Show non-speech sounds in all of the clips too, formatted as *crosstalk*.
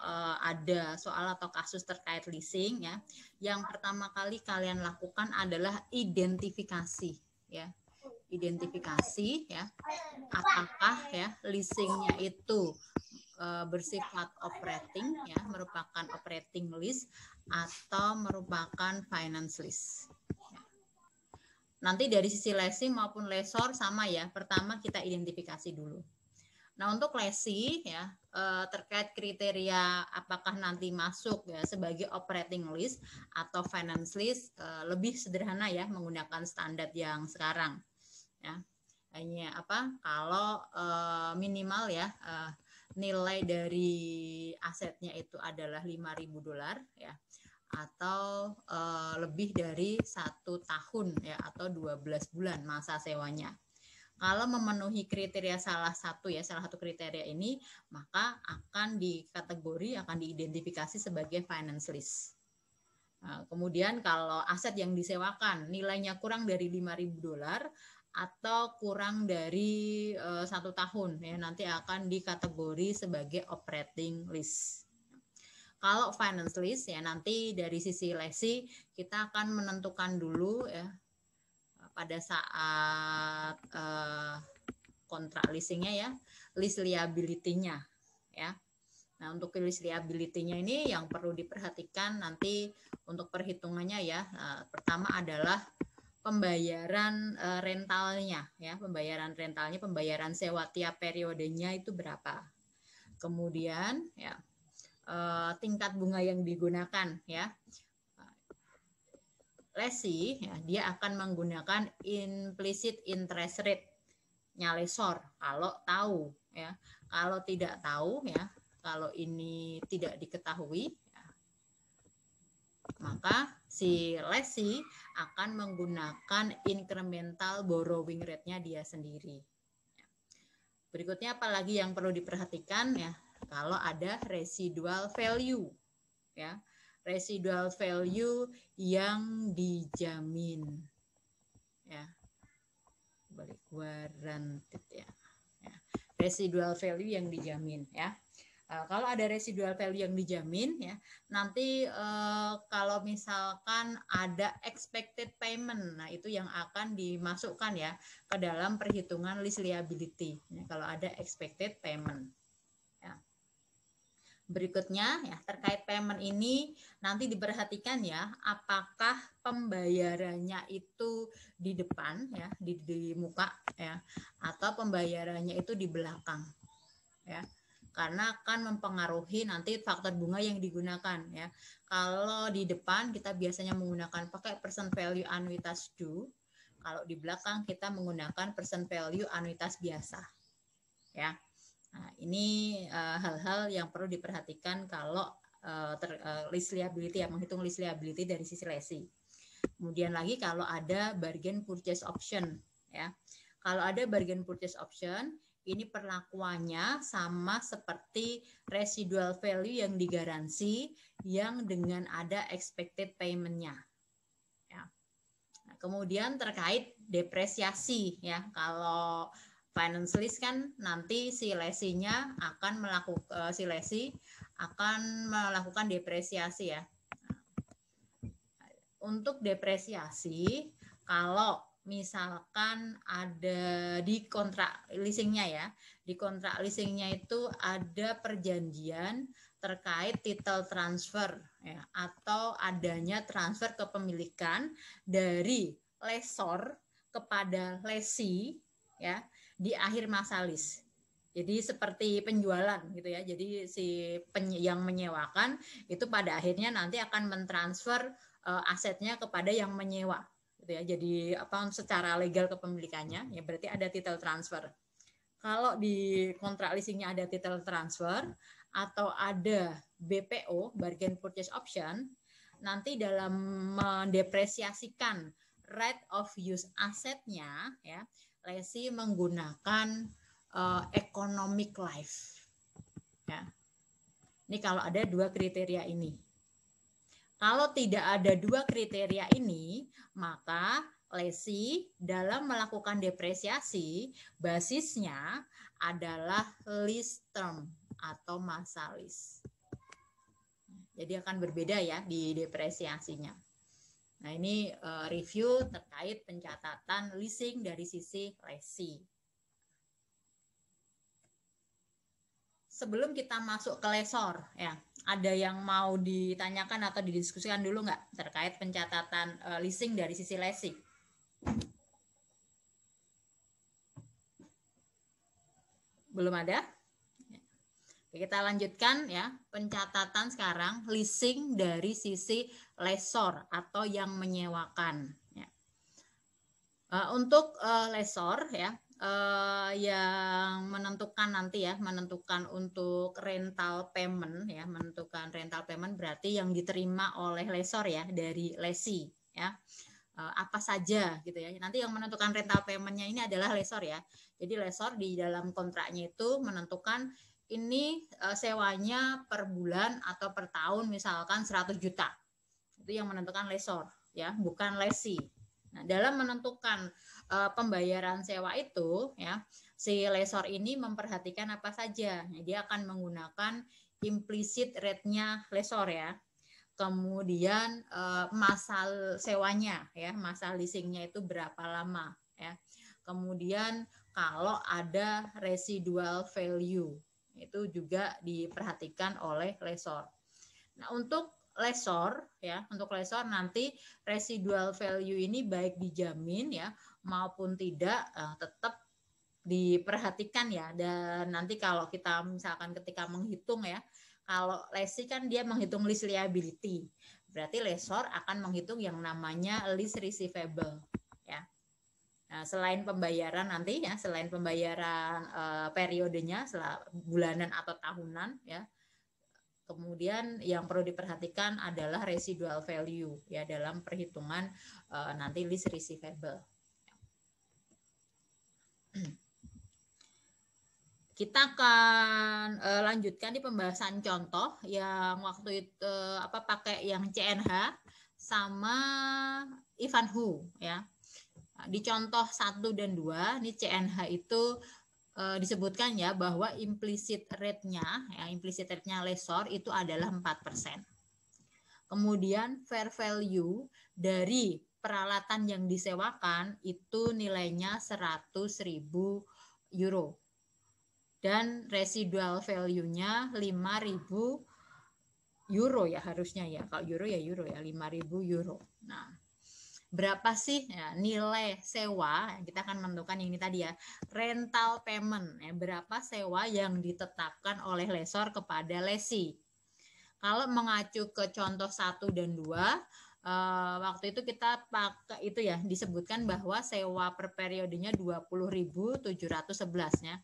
uh, ada soal atau kasus terkait leasing ya, yang pertama kali kalian lakukan adalah identifikasi ya. Identifikasi ya, apakah ya leasingnya itu uh, bersifat operating ya, merupakan operating lease atau merupakan finance lease. Nanti dari sisi leasing maupun lesor sama ya. Pertama kita identifikasi dulu Nah, untuk lesi ya eh, terkait kriteria apakah nanti masuk ya sebagai operating list atau finance list eh, lebih sederhana ya menggunakan standar yang sekarang ya hanya apa kalau eh, minimal ya nilai dari asetnya itu adalah 5.000 dolar ya atau lebih dari satu tahun ya atau 12 bulan masa sewanya kalau memenuhi kriteria salah satu ya, salah satu kriteria ini, maka akan dikategori, akan diidentifikasi sebagai finance list. Nah, kemudian kalau aset yang disewakan nilainya kurang dari 5.000 dolar atau kurang dari eh, satu uh, tahun ya nanti akan dikategori sebagai operating list. Kalau finance list ya nanti dari sisi lesi kita akan menentukan dulu ya pada saat uh, kontrak leasingnya ya lease liability-nya ya. Nah, untuk lease liability-nya ini yang perlu diperhatikan nanti untuk perhitungannya ya. Uh, pertama adalah pembayaran uh, rentalnya ya, pembayaran rentalnya, pembayaran sewa tiap periodenya itu berapa. Kemudian ya uh, tingkat bunga yang digunakan ya lesi ya, dia akan menggunakan implicit interest rate nyalesor kalau tahu ya kalau tidak tahu ya kalau ini tidak diketahui ya, maka si lesi akan menggunakan incremental borrowing rate-nya dia sendiri. Berikutnya apalagi yang perlu diperhatikan ya kalau ada residual value ya residual value yang dijamin. Ya. Balik guaranteed ya. ya. Residual value yang dijamin ya. Uh, kalau ada residual value yang dijamin ya, nanti uh, kalau misalkan ada expected payment, nah itu yang akan dimasukkan ya ke dalam perhitungan list liability. Ya, kalau ada expected payment. Berikutnya ya terkait payment ini nanti diperhatikan ya apakah pembayarannya itu di depan ya di, di muka ya atau pembayarannya itu di belakang ya karena akan mempengaruhi nanti faktor bunga yang digunakan ya. Kalau di depan kita biasanya menggunakan pakai present value anuitas due, kalau di belakang kita menggunakan present value anuitas biasa. Ya. Nah, ini eh, hal-hal uh, yang perlu diperhatikan kalau uh, ter, uh, list liability ya menghitung list liability dari sisi lesi. Kemudian lagi kalau ada bargain purchase option ya. Kalau ada bargain purchase option, ini perlakuannya sama seperti residual value yang digaransi yang dengan ada expected payment-nya. Ya. Nah, kemudian terkait depresiasi ya kalau Finance list kan nanti si lesinya akan melakukan e, si lesi akan melakukan depresiasi ya. Untuk depresiasi kalau misalkan ada di kontrak leasingnya ya, di kontrak leasingnya itu ada perjanjian terkait title transfer ya, atau adanya transfer kepemilikan dari lesor kepada lesi ya di akhir masa list. Jadi seperti penjualan gitu ya. Jadi si peny yang menyewakan itu pada akhirnya nanti akan mentransfer eh, asetnya kepada yang menyewa gitu ya. Jadi apa secara legal kepemilikannya ya berarti ada title transfer. Kalau di kontrak leasingnya ada title transfer atau ada BPO bargain purchase option nanti dalam mendepresiasikan right of use asetnya ya Lesi menggunakan uh, economic life. Ya. Ini kalau ada dua kriteria ini. Kalau tidak ada dua kriteria ini, maka lesi dalam melakukan depresiasi basisnya adalah list term atau masa list. Jadi akan berbeda ya di depresiasinya. Nah, ini uh, review terkait pencatatan leasing dari sisi lesi. Sebelum kita masuk ke lesor, ya, ada yang mau ditanyakan atau didiskusikan dulu nggak terkait pencatatan uh, leasing dari sisi lesi? Belum ada? kita lanjutkan ya pencatatan sekarang leasing dari sisi lesor atau yang menyewakan. Ya. Eh, untuk eh, lesor ya eh, yang menentukan nanti ya menentukan untuk rental payment ya menentukan rental payment berarti yang diterima oleh lesor ya dari lesi ya apa saja gitu ya nanti yang menentukan rental paymentnya ini adalah lesor ya jadi lesor di dalam kontraknya itu menentukan ini sewanya per bulan atau per tahun misalkan 100 juta itu yang menentukan lesor ya bukan lesi nah dalam menentukan uh, pembayaran sewa itu ya si lesor ini memperhatikan apa saja nah, dia akan menggunakan implisit rate-nya lesor ya kemudian uh, eh, masa sewanya ya masa leasingnya itu berapa lama ya kemudian kalau ada residual value itu juga diperhatikan oleh lesor nah untuk lesor ya untuk lesor nanti residual value ini baik dijamin ya maupun tidak eh, tetap diperhatikan ya dan nanti kalau kita misalkan ketika menghitung ya kalau lesi kan dia menghitung list liability berarti lesor akan menghitung yang namanya list receivable ya nah, selain pembayaran nanti ya selain pembayaran uh, periodenya setelah bulanan atau tahunan ya Kemudian yang perlu diperhatikan adalah residual value ya dalam perhitungan uh, nanti list receivable. *clears throat* Kita akan uh, lanjutkan di pembahasan contoh yang waktu itu uh, apa pakai yang CNH sama Ivan Hu ya. Di contoh 1 dan 2 ini CNH itu Eh, disebutkan ya bahwa implicit rate-nya ya implicit rate-nya lesor itu adalah 4%. Kemudian fair value dari peralatan yang disewakan itu nilainya 100.000 euro. Dan residual value-nya 5.000 euro ya harusnya ya. Kalau euro ya euro ya 5.000 euro. Nah, berapa sih ya, nilai sewa kita akan menentukan ini tadi ya rental payment ya, berapa sewa yang ditetapkan oleh lesor kepada lesi kalau mengacu ke contoh satu dan dua eh, waktu itu kita pakai itu ya disebutkan bahwa sewa per periodenya tujuh ratus ya.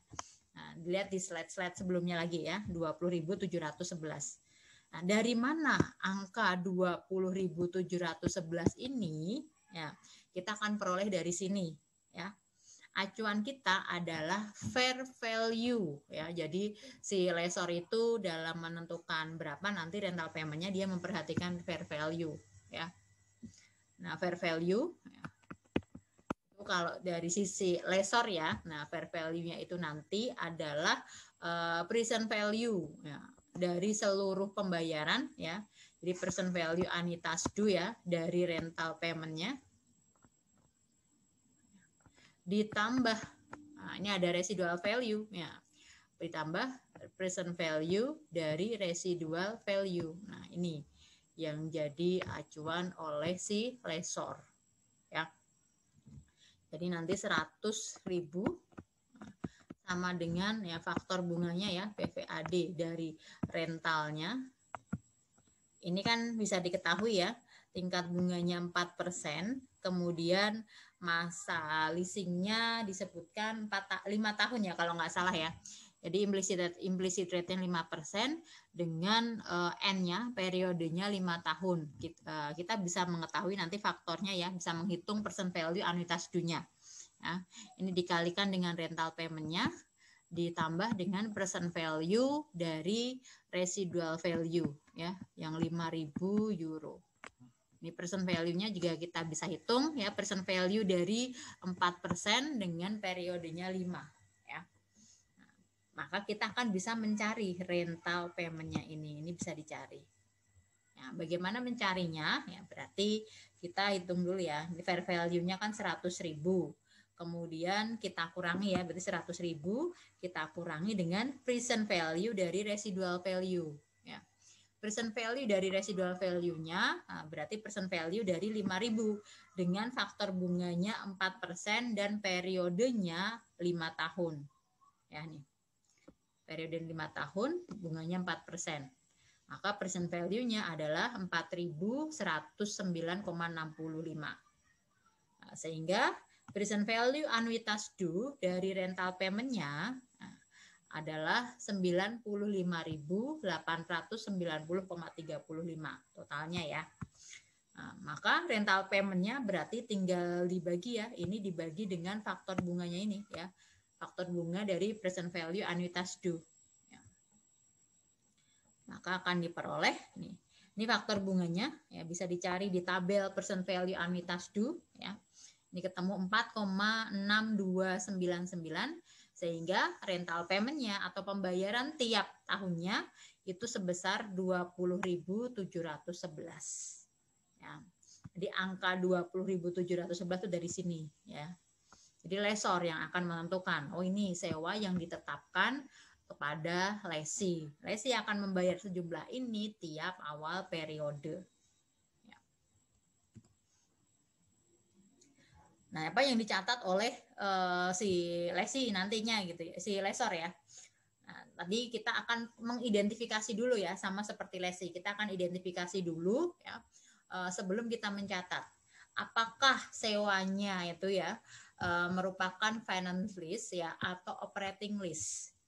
nah, dilihat di slide-slide sebelumnya lagi ya dua puluh ribu tujuh 20.711 Nah, dari mana angka 20.711 ini Ya, kita akan peroleh dari sini, ya. Acuan kita adalah fair value, ya. Jadi si lesor itu dalam menentukan berapa nanti rental paymentnya dia memperhatikan fair value, ya. Nah, fair value ya. itu kalau dari sisi lesor ya. Nah, fair value-nya itu nanti adalah uh, present value, ya dari seluruh pembayaran ya jadi person value Anitas Do ya dari rental paymentnya. Ditambah, nah ini ada residual value ya. Ditambah present value dari residual value. Nah ini yang jadi acuan oleh si lesor ya. Jadi nanti seratus ribu sama dengan ya faktor bunganya ya PVAD dari rentalnya ini kan bisa diketahui ya, tingkat bunganya 4%, kemudian masa leasingnya disebutkan 4, 5 tahun ya kalau nggak salah ya. Jadi implicit rate, implicit rate-nya 5% dengan uh, N-nya periodenya 5 tahun. Kita, uh, eh, kita bisa mengetahui nanti faktornya ya, bisa menghitung persen value anuitas dunia. Ya, ini dikalikan dengan rental payment-nya ditambah dengan present value dari residual value ya yang 5000 euro. Ini present value-nya juga kita bisa hitung ya present value dari 4% dengan periodenya 5 ya. Nah, maka kita akan bisa mencari rental payment-nya ini. Ini bisa dicari. Ya, bagaimana mencarinya? Ya, berarti kita hitung dulu ya. Ini fair value-nya kan 100.000. Kemudian kita kurangi ya, berarti 100.000 kita kurangi dengan present value dari residual value present value dari residual value-nya nah, berarti present value dari 5000 dengan faktor bunganya 4% dan periodenya 5 tahun. Ya nih. Periode 5 tahun bunganya 4%. Maka present value-nya adalah 4109,65. Nah, sehingga present value anuitas due dari rental payment-nya adalah 95.890,35 totalnya ya. Nah, maka rental paymentnya berarti tinggal dibagi ya. Ini dibagi dengan faktor bunganya ini ya. Faktor bunga dari present value anuitas due. Ya. Maka akan diperoleh nih. Ini faktor bunganya ya bisa dicari di tabel present value anuitas due ya. Ini ketemu 4,6299 sehingga rental paymentnya atau pembayaran tiap tahunnya itu sebesar 20.711. Ya. Jadi angka 20.711 itu dari sini ya. Jadi lesor yang akan menentukan, oh ini sewa yang ditetapkan kepada lesi. Lesi akan membayar sejumlah ini tiap awal periode. Nah, apa yang dicatat oleh uh, si lesi nantinya gitu ya, si lesor ya. Nah, tadi kita akan mengidentifikasi dulu ya, sama seperti lesi. Kita akan identifikasi dulu ya uh, sebelum kita mencatat apakah sewanya itu ya uh, merupakan finance list ya atau operating list.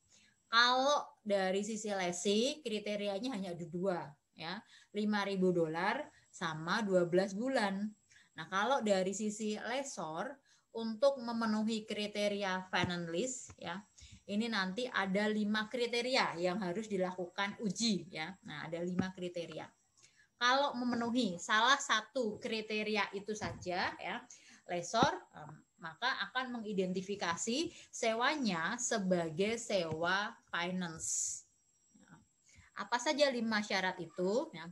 Kalau dari sisi lesi kriterianya hanya ada dua ya, 5.000 dolar sama 12 bulan Nah, kalau dari sisi lesor untuk memenuhi kriteria Fanon ya, ini nanti ada lima kriteria yang harus dilakukan uji ya. Nah, ada lima kriteria. Kalau memenuhi salah satu kriteria itu saja ya, lesor maka akan mengidentifikasi sewanya sebagai sewa finance. Apa saja lima syarat itu? Ya?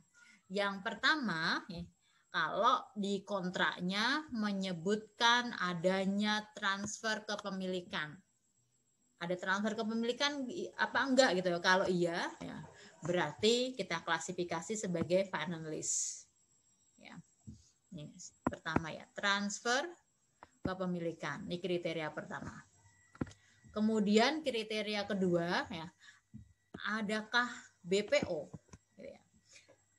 Yang pertama, ya, kalau di kontraknya menyebutkan adanya transfer kepemilikan. Ada transfer kepemilikan apa enggak gitu ya? Kalau iya, ya, berarti kita klasifikasi sebagai finalis. Ya. Ini pertama ya, transfer kepemilikan. Ini kriteria pertama. Kemudian kriteria kedua ya, adakah BPO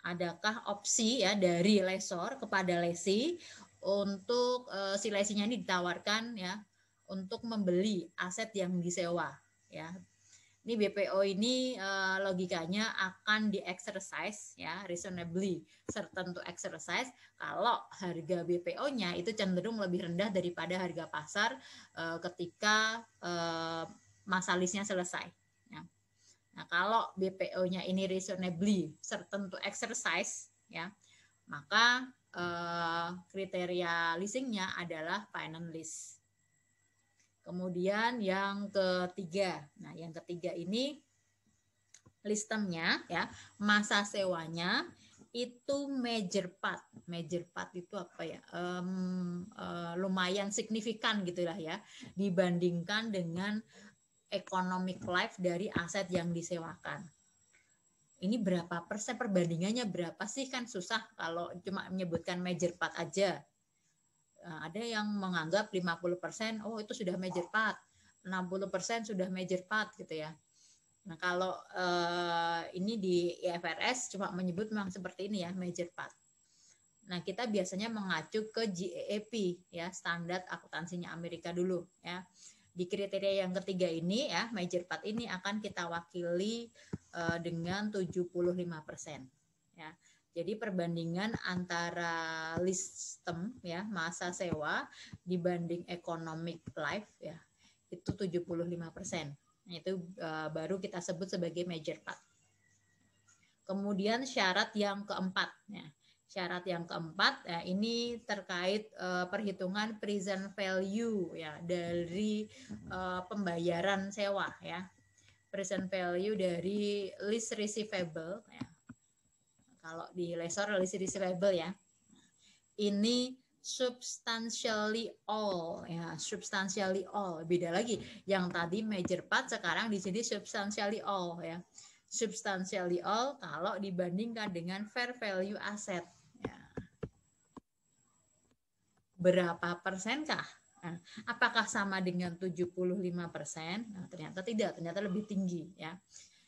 adakah opsi ya dari lesor kepada lesi untuk e, si lesinya ini ditawarkan ya untuk membeli aset yang disewa ya. Ini BPO ini e, logikanya akan di exercise ya reasonably certain to exercise kalau harga BPO-nya itu cenderung lebih rendah daripada harga pasar e, ketika e, masa selesai Nah, kalau BPO-nya ini reasonably certain to exercise, ya, maka eh, kriteria leasingnya adalah finance lease. Kemudian yang ketiga, nah yang ketiga ini listemnya ya masa sewanya itu major part major part itu apa ya um, uh, lumayan signifikan gitulah ya dibandingkan dengan economic life dari aset yang disewakan. Ini berapa persen perbandingannya berapa sih kan susah kalau cuma menyebutkan major part aja. Eh, ada yang menganggap 50% oh itu sudah major part, 60% sudah major part gitu ya. Nah, kalau eh, ini di IFRS cuma menyebut memang seperti ini ya, major part. Nah, kita biasanya mengacu ke GAAP e e ya, standar akuntansinya Amerika dulu ya di kriteria yang ketiga ini ya, major part ini akan kita wakili uh, dengan 75%. Ya. Jadi perbandingan antara listem ya, masa sewa dibanding economic life ya, itu 75%. Itu uh, baru kita sebut sebagai major part. Kemudian syarat yang keempat ya Syarat yang keempat ya ini terkait uh, perhitungan present value ya dari uh, pembayaran sewa ya. Present value dari list receivable ya. Kalau di lesor list receivable ya. Ini substantially all ya substantially all beda lagi yang tadi major part sekarang di sini substantially all ya substantially all kalau dibandingkan dengan fair value aset berapa persenkah? Nah, apakah sama dengan 75 persen? Nah, ternyata tidak, ternyata lebih tinggi ya.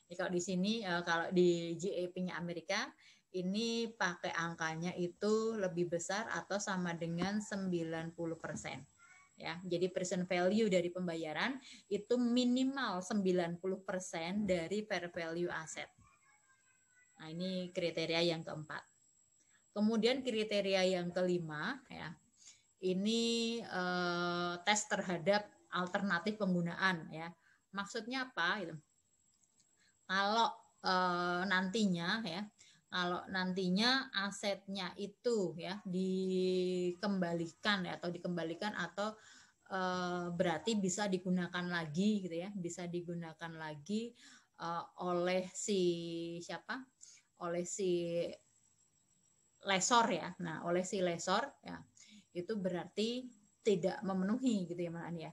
Jadi kalau di sini eh, kalau di GAP-nya e Amerika ini pakai angkanya itu lebih besar atau sama dengan 90 persen. Ya, jadi present value dari pembayaran itu minimal 90% dari fair value aset. Nah, ini kriteria yang keempat. Kemudian kriteria yang kelima ya ini eh, tes terhadap alternatif penggunaan ya. Maksudnya apa gitu. Kalau eh, nantinya ya, kalau nantinya asetnya itu ya dikembalikan ya, atau dikembalikan atau eh, berarti bisa digunakan lagi gitu ya, bisa digunakan lagi eh, oleh si siapa? oleh si lesor ya. Nah, oleh si lesor ya itu berarti tidak memenuhi gitu ya Mbak ya.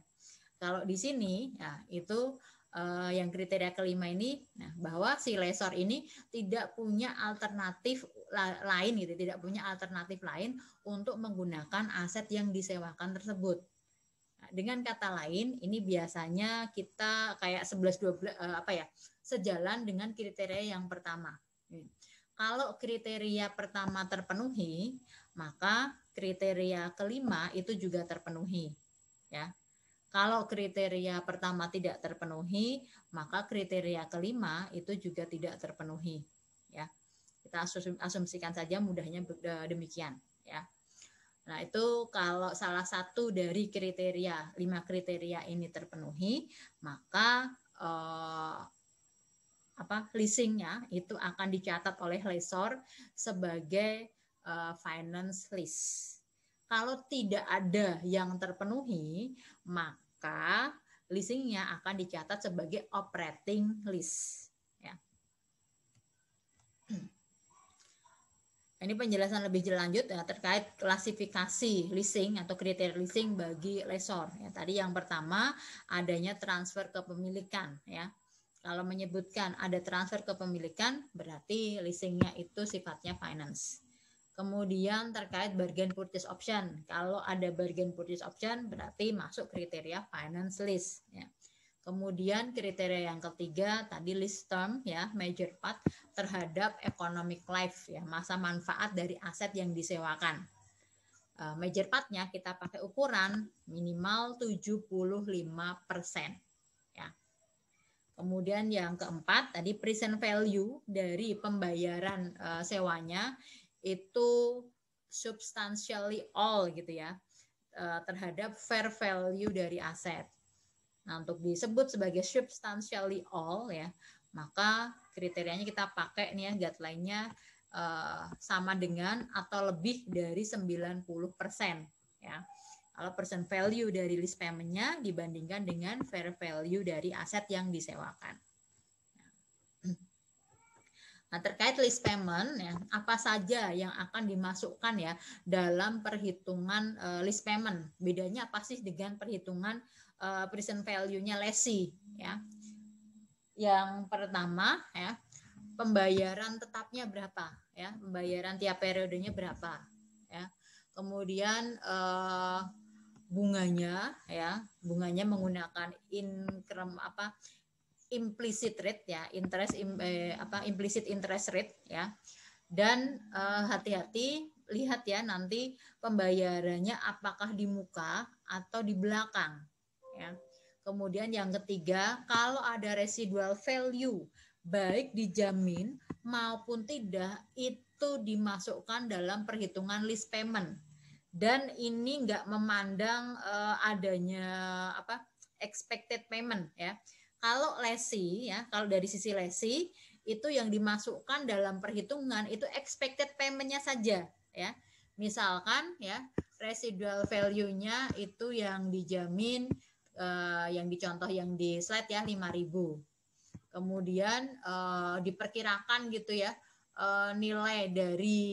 Kalau di sini, nah itu eh, yang kriteria kelima ini, nah bahwa si lesor ini tidak punya alternatif lain gitu, tidak punya alternatif lain untuk menggunakan aset yang disewakan tersebut. Nah, dengan kata lain, ini biasanya kita kayak 11 12 eh, apa ya, sejalan dengan kriteria yang pertama. Kalau kriteria pertama terpenuhi, maka kriteria kelima itu juga terpenuhi. Ya. Kalau kriteria pertama tidak terpenuhi, maka kriteria kelima itu juga tidak terpenuhi. Ya. Kita asumsikan saja mudahnya demikian. Ya. Nah, itu kalau salah satu dari kriteria, lima kriteria ini terpenuhi, maka eh, apa leasingnya itu akan dicatat oleh lesor sebagai uh, finance list. Kalau tidak ada yang terpenuhi, maka leasingnya akan dicatat sebagai operating list. Ya. *clears throat* Ini penjelasan lebih lanjut ya, terkait klasifikasi leasing atau kriteria leasing bagi lesor. Ya, tadi yang pertama adanya transfer kepemilikan. Ya. Kalau menyebutkan ada transfer kepemilikan, berarti leasingnya itu sifatnya finance. Kemudian terkait bargain purchase option. Kalau ada bargain purchase option berarti masuk kriteria finance list ya. Kemudian kriteria yang ketiga tadi list term ya, major part terhadap economic life ya, masa manfaat dari aset yang disewakan. E, major partnya kita pakai ukuran minimal 75 persen. Ya. Kemudian yang keempat tadi present value dari pembayaran uh, sewanya itu substantially all gitu ya eh, terhadap fair value dari aset. Nah, untuk disebut sebagai substantially all ya, maka kriterianya kita pakai nih ya guideline-nya eh, sama dengan atau lebih dari 90% ya. Kalau persen value dari lease payment-nya dibandingkan dengan fair value dari aset yang disewakan. Nah, terkait list payment ya, apa saja yang akan dimasukkan ya dalam perhitungan uh, eh, list payment? Bedanya apa sih dengan perhitungan uh, present value-nya lesi ya? Yang pertama ya, pembayaran tetapnya berapa ya? Pembayaran tiap periodenya berapa ya? Kemudian uh, bunganya ya, bunganya menggunakan income apa? implicit rate ya, interest im, eh, apa implicit interest rate ya. Dan eh, hati-hati eh, lihat ya nanti pembayarannya apakah di muka atau di belakang ya. Kemudian yang ketiga, kalau ada residual value baik dijamin maupun tidak itu dimasukkan dalam perhitungan list payment dan ini nggak memandang eh, adanya apa expected payment ya kalau lesi ya, kalau dari sisi lesi itu yang dimasukkan dalam perhitungan itu expected paymentnya saja ya. Misalkan ya residual value-nya itu yang dijamin eh, yang dicontoh yang di slide ya 5000. Kemudian eh, diperkirakan gitu ya uh, nilai dari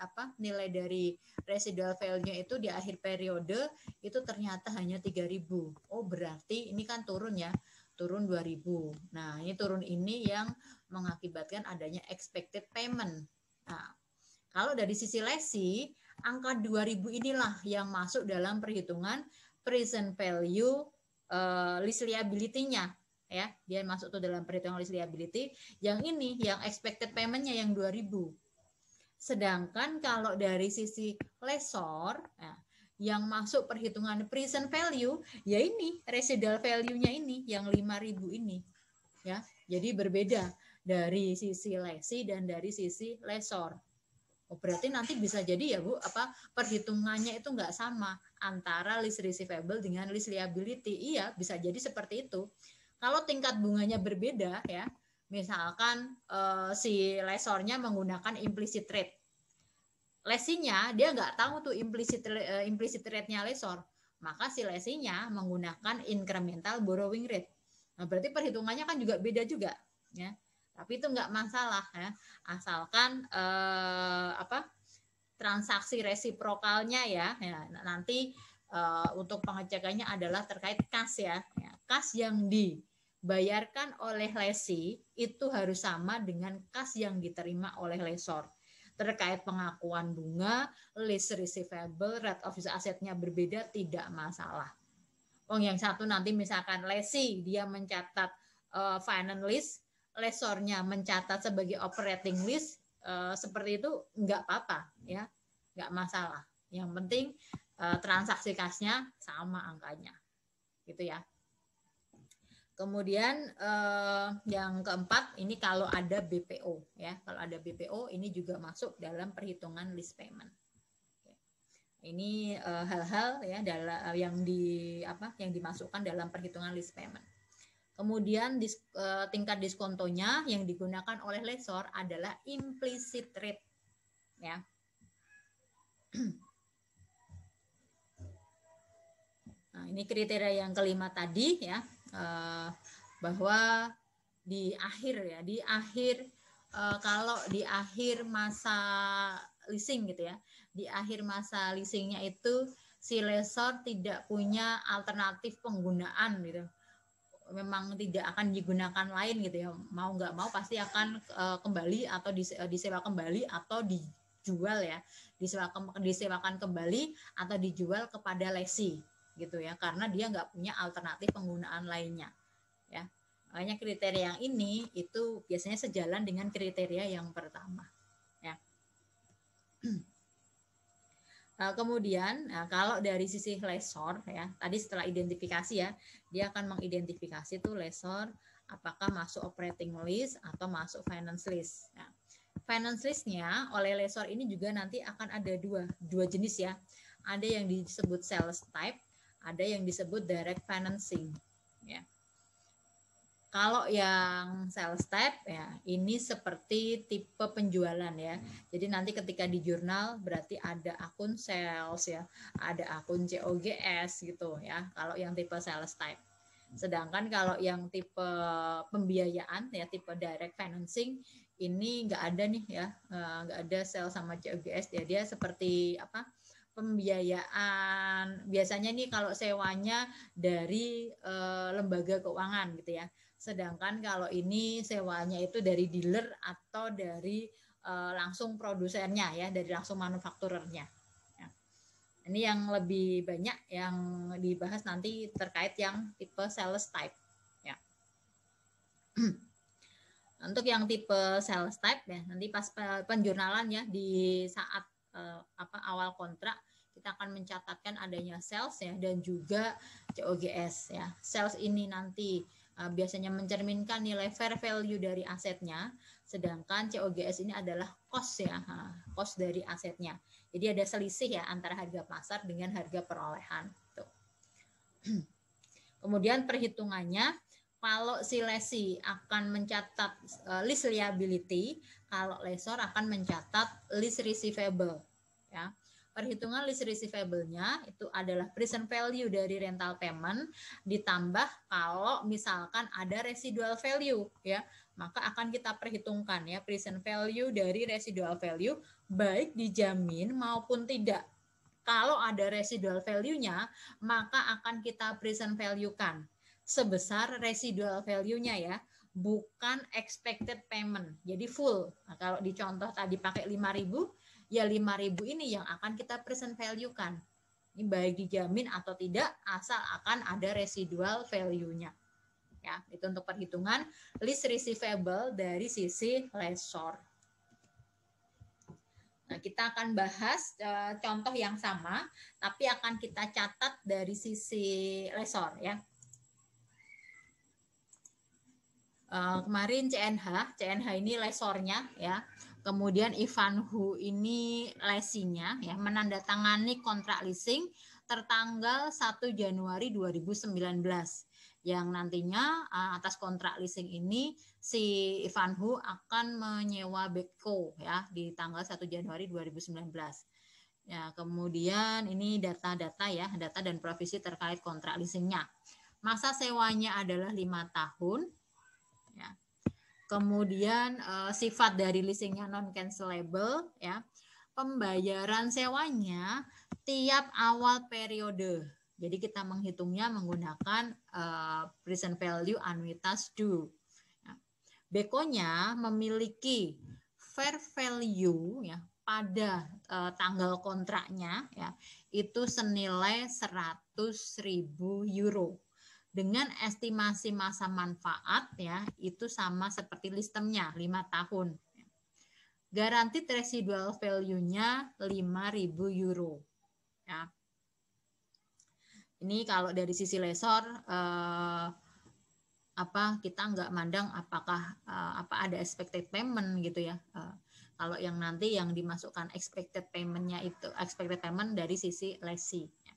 apa nilai dari residual value itu di akhir periode itu ternyata hanya 3000. Oh, berarti ini kan turun ya turun 2000. Nah, ini turun ini yang mengakibatkan adanya expected payment. Nah, kalau dari sisi lesi, angka 2000 inilah yang masuk dalam perhitungan present value uh, eh, list liability-nya ya dia masuk tuh dalam perhitungan list liability yang ini yang expected paymentnya yang 2000 sedangkan kalau dari sisi lesor ya, yang masuk perhitungan present value ya ini residual value-nya ini yang 5000 ini ya jadi berbeda dari sisi lesi dan dari sisi lesor Oh, berarti nanti bisa jadi ya Bu, apa perhitungannya itu nggak sama antara list receivable dengan list liability. Iya, bisa jadi seperti itu. Kalau tingkat bunganya berbeda ya, misalkan eh, si lesornya menggunakan implicit rate. Lesinya dia nggak tahu tuh implicit eh, implicit rate-nya lesor, maka si lesinya menggunakan incremental borrowing rate. Nah, berarti perhitungannya kan juga beda juga ya. Tapi itu nggak masalah ya, asalkan eh, apa? transaksi resiprokalnya ya, ya nanti Eh, untuk pengecekannya adalah terkait kas ya. ya. Kas yang dibayarkan oleh lesi itu harus sama dengan kas yang diterima oleh lesor. Terkait pengakuan bunga, lease receivable, rate of asetnya berbeda tidak masalah. Oh, yang satu nanti misalkan lesi dia mencatat uh, finance list, lesornya mencatat sebagai operating list, eh, seperti itu nggak apa-apa ya nggak masalah yang penting Eh, transaksi kasnya sama angkanya gitu ya kemudian eh, yang keempat ini kalau ada BPO ya kalau ada BPO ini juga masuk dalam perhitungan list payment ini eh, hal-hal ya dalam yang di apa yang dimasukkan dalam perhitungan list payment Kemudian tingkat diskontonya yang digunakan oleh lesor adalah implicit rate. Ya. *clears throat* Nah, ini kriteria yang kelima tadi ya eh, bahwa di akhir ya di akhir eh, kalau di akhir masa leasing gitu ya di akhir masa leasingnya itu si lesor tidak punya alternatif penggunaan gitu memang tidak akan digunakan lain gitu ya mau nggak mau pasti akan eh, kembali atau disewa kembali atau dijual ya disewakan disewakan kembali atau dijual kepada lesi gitu ya karena dia nggak punya alternatif penggunaan lainnya ya makanya kriteria yang ini itu biasanya sejalan dengan kriteria yang pertama ya *clears throat* eh, kemudian eh, kalau dari sisi lesor ya tadi setelah identifikasi ya dia akan mengidentifikasi tuh lesor apakah masuk operating list atau masuk finance list ya. finance listnya oleh lesor ini juga nanti akan ada dua dua jenis ya ada yang disebut sales type ada yang disebut direct financing ya. Kalau yang sales type ya ini seperti tipe penjualan ya. Jadi nanti ketika di jurnal berarti ada akun sales ya, ada akun COGS gitu ya. Kalau yang tipe sales type. Sedangkan kalau yang tipe pembiayaan ya tipe direct financing ini nggak ada nih ya, eh, nggak ada sales sama COGS ya. Dia seperti apa? pembiayaan biasanya nih kalau sewanya dari e, lembaga keuangan gitu ya. Sedangkan kalau ini sewanya itu dari dealer atau dari e, langsung produsennya ya, dari langsung manufakturernya. ya. ini yang lebih banyak yang dibahas nanti terkait yang tipe sales type ya. *clears throat* Untuk yang tipe sales type ya, nanti pas eh, penjurnalan ya di saat apa awal kontrak kita akan mencatatkan adanya sales ya dan juga COGS ya. Sales ini nanti uh, biasanya mencerminkan nilai fair value dari asetnya, sedangkan COGS ini adalah cost ya, uh, cost dari asetnya. Jadi ada selisih ya antara harga pasar dengan harga perolehan. Tuh. *clears throat* Kemudian perhitungannya kalau si lesi akan mencatat uh, lease liability, kalau lesor akan mencatat list receivable ya perhitungan lease receivable-nya itu adalah present value dari rental payment ditambah kalau misalkan ada residual value ya maka akan kita perhitungkan ya present value dari residual value baik dijamin maupun tidak kalau ada residual value-nya maka akan kita present value-kan sebesar residual value-nya ya bukan expected payment jadi full nah, kalau dicontoh tadi pakai 5000 ya 5000 ini yang akan kita present value-kan. Ini baik dijamin atau tidak asal akan ada residual value-nya. Ya, itu untuk perhitungan list receivable dari sisi lessor. Nah, kita akan bahas eh, contoh yang sama, tapi akan kita catat dari sisi lesor ya. Eh, kemarin CNH, CNH ini lesornya ya. Kemudian Ivan Hu ini lesinya ya menandatangani kontrak leasing tertanggal 1 Januari 2019 yang nantinya eh, atas kontrak leasing ini si Ivan Hu akan menyewa Beko ya di tanggal 1 Januari 2019. Ya, kemudian ini data-data ya, data dan provisi terkait kontrak leasingnya. Masa sewanya adalah lima tahun kemudian uh, sifat dari leasingnya non cancelable ya pembayaran sewanya tiap awal periode jadi kita menghitungnya menggunakan uh, present value anuitas due ya. bekonya memiliki fair value ya pada uh, tanggal kontraknya ya itu senilai 100.000 euro dengan estimasi masa manfaat ya itu sama seperti listemnya 5 tahun. Garanti residual value-nya 5.000 euro. Ya. Ini kalau dari sisi lesor eh, apa kita nggak mandang apakah eh, apa ada expected payment gitu ya. Eh, kalau yang nanti yang dimasukkan expected payment-nya itu expected payment dari sisi lesi. Ya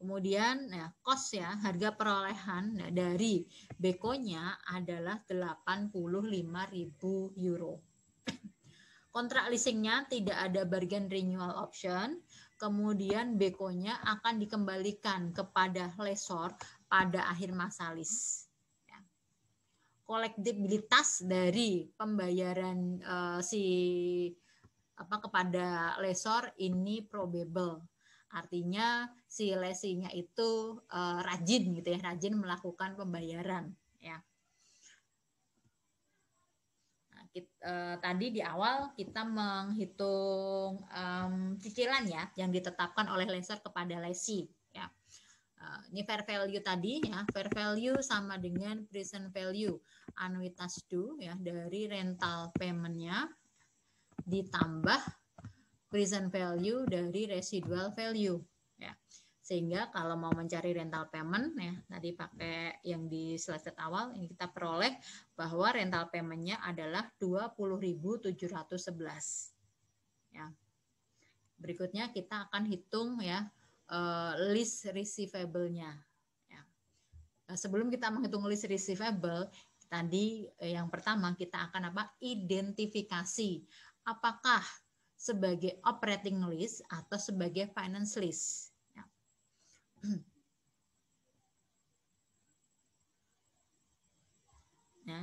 Kemudian ya, kos ya, harga perolehan ya, dari bekonya adalah 85.000 euro. Kontrak leasingnya tidak ada bargain renewal option. Kemudian bekonya akan dikembalikan kepada lesor pada akhir masa lease ya. kolektibilitas dari pembayaran uh, si apa kepada lesor ini probable Artinya si lesinya itu uh, rajin gitu ya, rajin melakukan pembayaran ya. Nah, kita, uh, eh, tadi di awal kita menghitung um, cicilan ya yang ditetapkan oleh lessor kepada lesi ya. Uh, ini fair value tadi ya, fair value sama dengan present value anuitas due ya dari rental paymentnya ditambah present value dari residual value ya. Sehingga kalau mau mencari rental payment ya tadi pakai yang di slide awal ini kita peroleh bahwa rental paymentnya adalah 20.711. Ya. Berikutnya kita akan hitung ya eh, list receivable-nya. Ya. Eh, sebelum kita menghitung list receivable, tadi eh, yang pertama kita akan apa? Identifikasi apakah sebagai operating list atau sebagai finance list. Ya. Ya,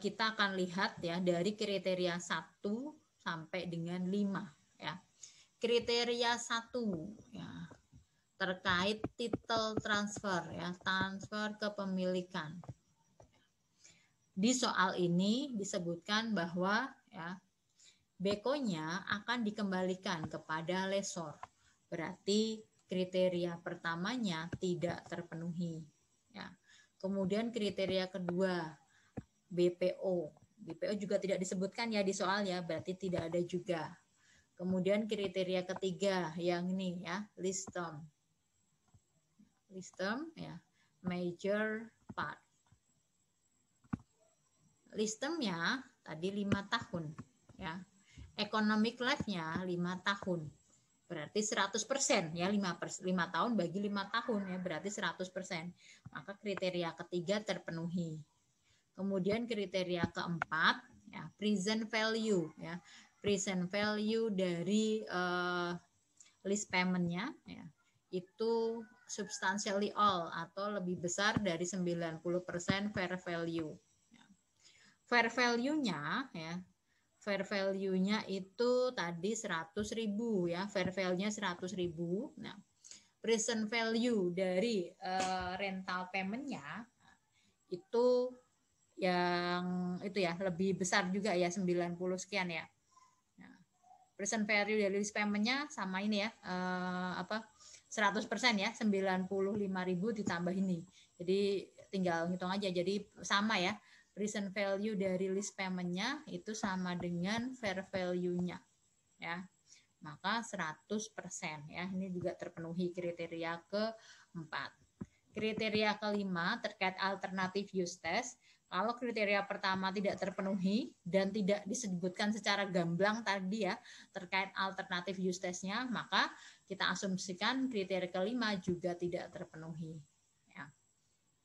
kita akan lihat ya dari kriteria 1 sampai dengan 5 ya. Kriteria 1 ya terkait titel transfer ya, transfer kepemilikan. Di soal ini disebutkan bahwa ya bekonya akan dikembalikan kepada lesor. Berarti kriteria pertamanya tidak terpenuhi. Ya. Kemudian kriteria kedua, BPO. BPO juga tidak disebutkan ya di soal ya, berarti tidak ada juga. Kemudian kriteria ketiga yang ini ya, list term. List term ya, major part. List termnya tadi lima tahun ya economic life-nya 5 tahun. Berarti 100% ya 5 pers 5 tahun bagi 5 tahun ya berarti 100%. Maka kriteria ketiga terpenuhi. Kemudian kriteria keempat ya present value ya. Present value dari uh, eh, list payment-nya ya itu substantially all atau lebih besar dari 90% fair value. Fair value-nya ya fair value-nya itu tadi 100.000 ya, fair value-nya 100.000. Nah, present value dari uh, rental payment-nya itu yang itu ya lebih besar juga ya 90 sekian ya. Nah, present value dari payment-nya sama ini ya uh, apa 100% ya 95.000 ditambah ini. Jadi tinggal ngitung aja jadi sama ya Present value dari list paymentnya itu sama dengan fair value-nya ya maka 100% ya ini juga terpenuhi kriteria keempat kriteria kelima terkait alternatif use test kalau kriteria pertama tidak terpenuhi dan tidak disebutkan secara gamblang tadi ya terkait alternatif use testnya maka kita asumsikan kriteria kelima juga tidak terpenuhi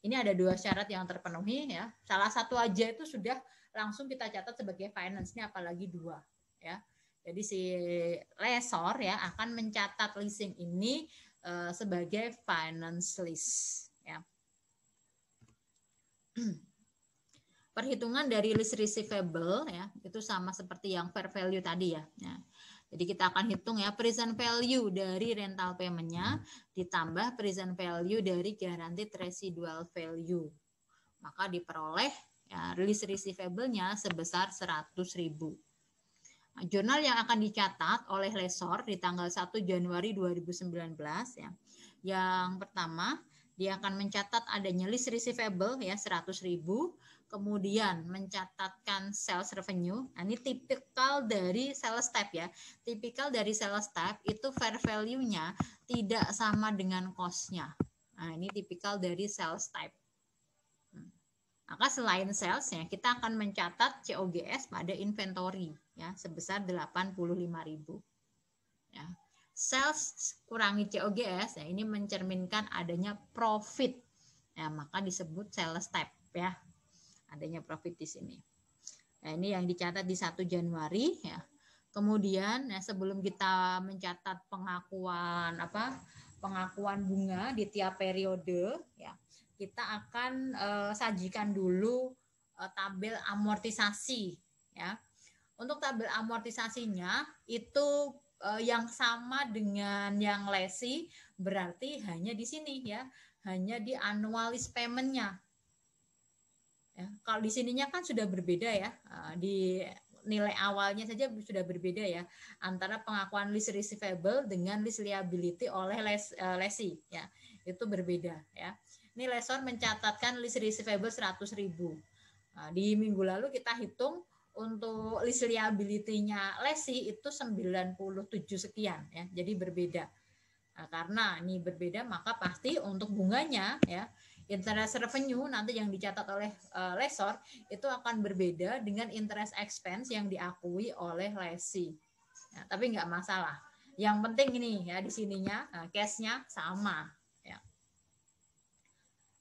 ini ada dua syarat yang terpenuhi ya. Salah satu aja itu sudah langsung kita catat sebagai finance-nya apalagi dua ya. Jadi si lesor ya akan mencatat leasing ini eh, sebagai finance lease ya. Perhitungan dari list receivable ya itu sama seperti yang fair value tadi ya, ya. Jadi kita akan hitung ya present value dari rental paymentnya ditambah present value dari guaranteed residual value. Maka diperoleh ya, release receivable-nya sebesar 100.000. ribu. Nah, jurnal yang akan dicatat oleh lesor di tanggal 1 Januari 2019 ya. Yang pertama, dia akan mencatat adanya list receivable ya 100 ribu kemudian mencatatkan sales revenue. Nah, ini tipikal dari sales tab ya. Tipikal dari sales tab itu fair value-nya tidak sama dengan cost-nya. Nah, ini tipikal dari sales type. Hmm. Maka selain sales ya, kita akan mencatat COGS pada inventory ya sebesar 85.000. Ya. Sales kurangi COGS, ya, ini mencerminkan adanya profit. Ya, maka disebut sales type ya adanya profit di sini. Nah, ini yang dicatat di 1 Januari ya. Kemudian ya, sebelum kita mencatat pengakuan apa pengakuan bunga di tiap periode ya, kita akan eh, sajikan dulu eh, tabel amortisasi ya. Untuk tabel amortisasinya itu eh, yang sama dengan yang lesi berarti hanya di sini ya, hanya di annualis nya Ya, kalau di sininya kan sudah berbeda ya eh, di nilai awalnya saja sudah berbeda ya antara pengakuan list receivable dengan list liability oleh les, uh, lesi ya itu berbeda ya. Ini lesor mencatatkan list receivable 100 ribu. Nah, di minggu lalu kita hitung untuk list liability-nya lesi itu 97 sekian ya. Jadi berbeda. Nah, karena ini berbeda maka pasti untuk bunganya ya interest revenue nanti yang dicatat oleh uh, eh, lesor itu akan berbeda dengan interest expense yang diakui oleh lesi. Ya, tapi nggak masalah. Yang penting ini ya di sininya nah, eh, cashnya sama. Ya.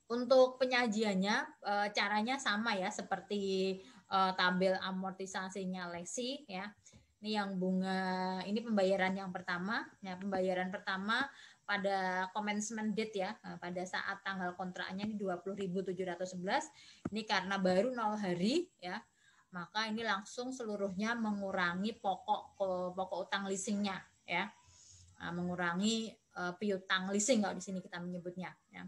Untuk penyajiannya uh, caranya sama ya seperti uh, tabel amortisasinya lesi ya. Ini yang bunga, ini pembayaran yang pertama. Ya, pembayaran pertama pada commencement date ya eh, pada saat tanggal kontraknya ini 20.711 ini karena baru nol hari ya maka ini langsung seluruhnya mengurangi pokok pokok utang leasingnya ya nah, mengurangi eh, piutang leasing kalau di sini kita menyebutnya ya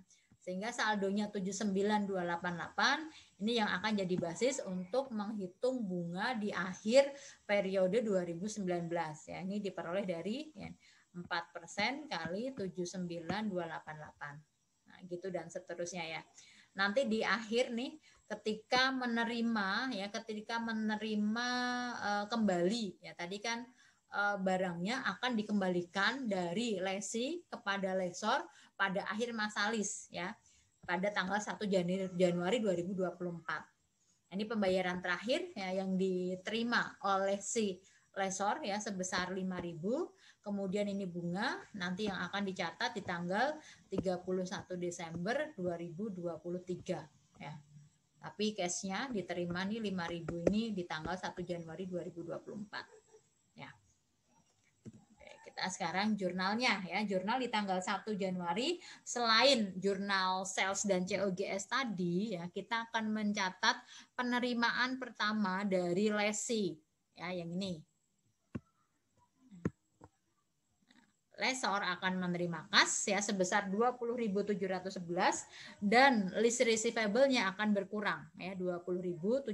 sehingga saldonya 79288 ini yang akan jadi basis untuk menghitung bunga di akhir periode 2019 ya ini diperoleh dari ya, 4% kali 79288. Nah, gitu dan seterusnya ya. Nanti di akhir nih ketika menerima ya ketika menerima uh, kembali ya tadi kan uh, barangnya akan dikembalikan dari lesi kepada lesor pada akhir masa masalis ya pada tanggal 1 Januari, 2024. Ini pembayaran terakhir ya yang diterima oleh si lesor ya sebesar 5000 kemudian ini bunga nanti yang akan dicatat di tanggal 31 Desember 2023 ya. Tapi cashnya diterima nih 5000 ini di tanggal 1 Januari 2024 ya. Oke, kita sekarang jurnalnya ya, jurnal di tanggal 1 Januari selain jurnal sales dan COGS tadi ya, kita akan mencatat penerimaan pertama dari lesi ya yang ini lesor akan menerima kas ya sebesar 20.711 dan list receivable-nya akan berkurang ya 20.711.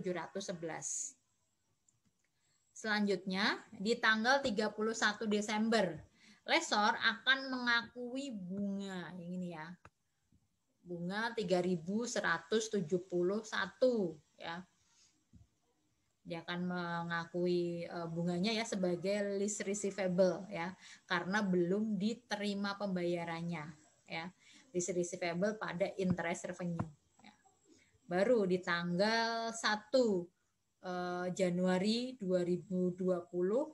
Selanjutnya, di tanggal 31 Desember, lesor akan mengakui bunga yang ini ya. Bunga 3.171 ya dia akan mengakui eh, bunganya ya sebagai list receivable ya karena belum diterima pembayarannya ya list receivable pada interest revenue ya. baru di tanggal 1 eh, Januari 2020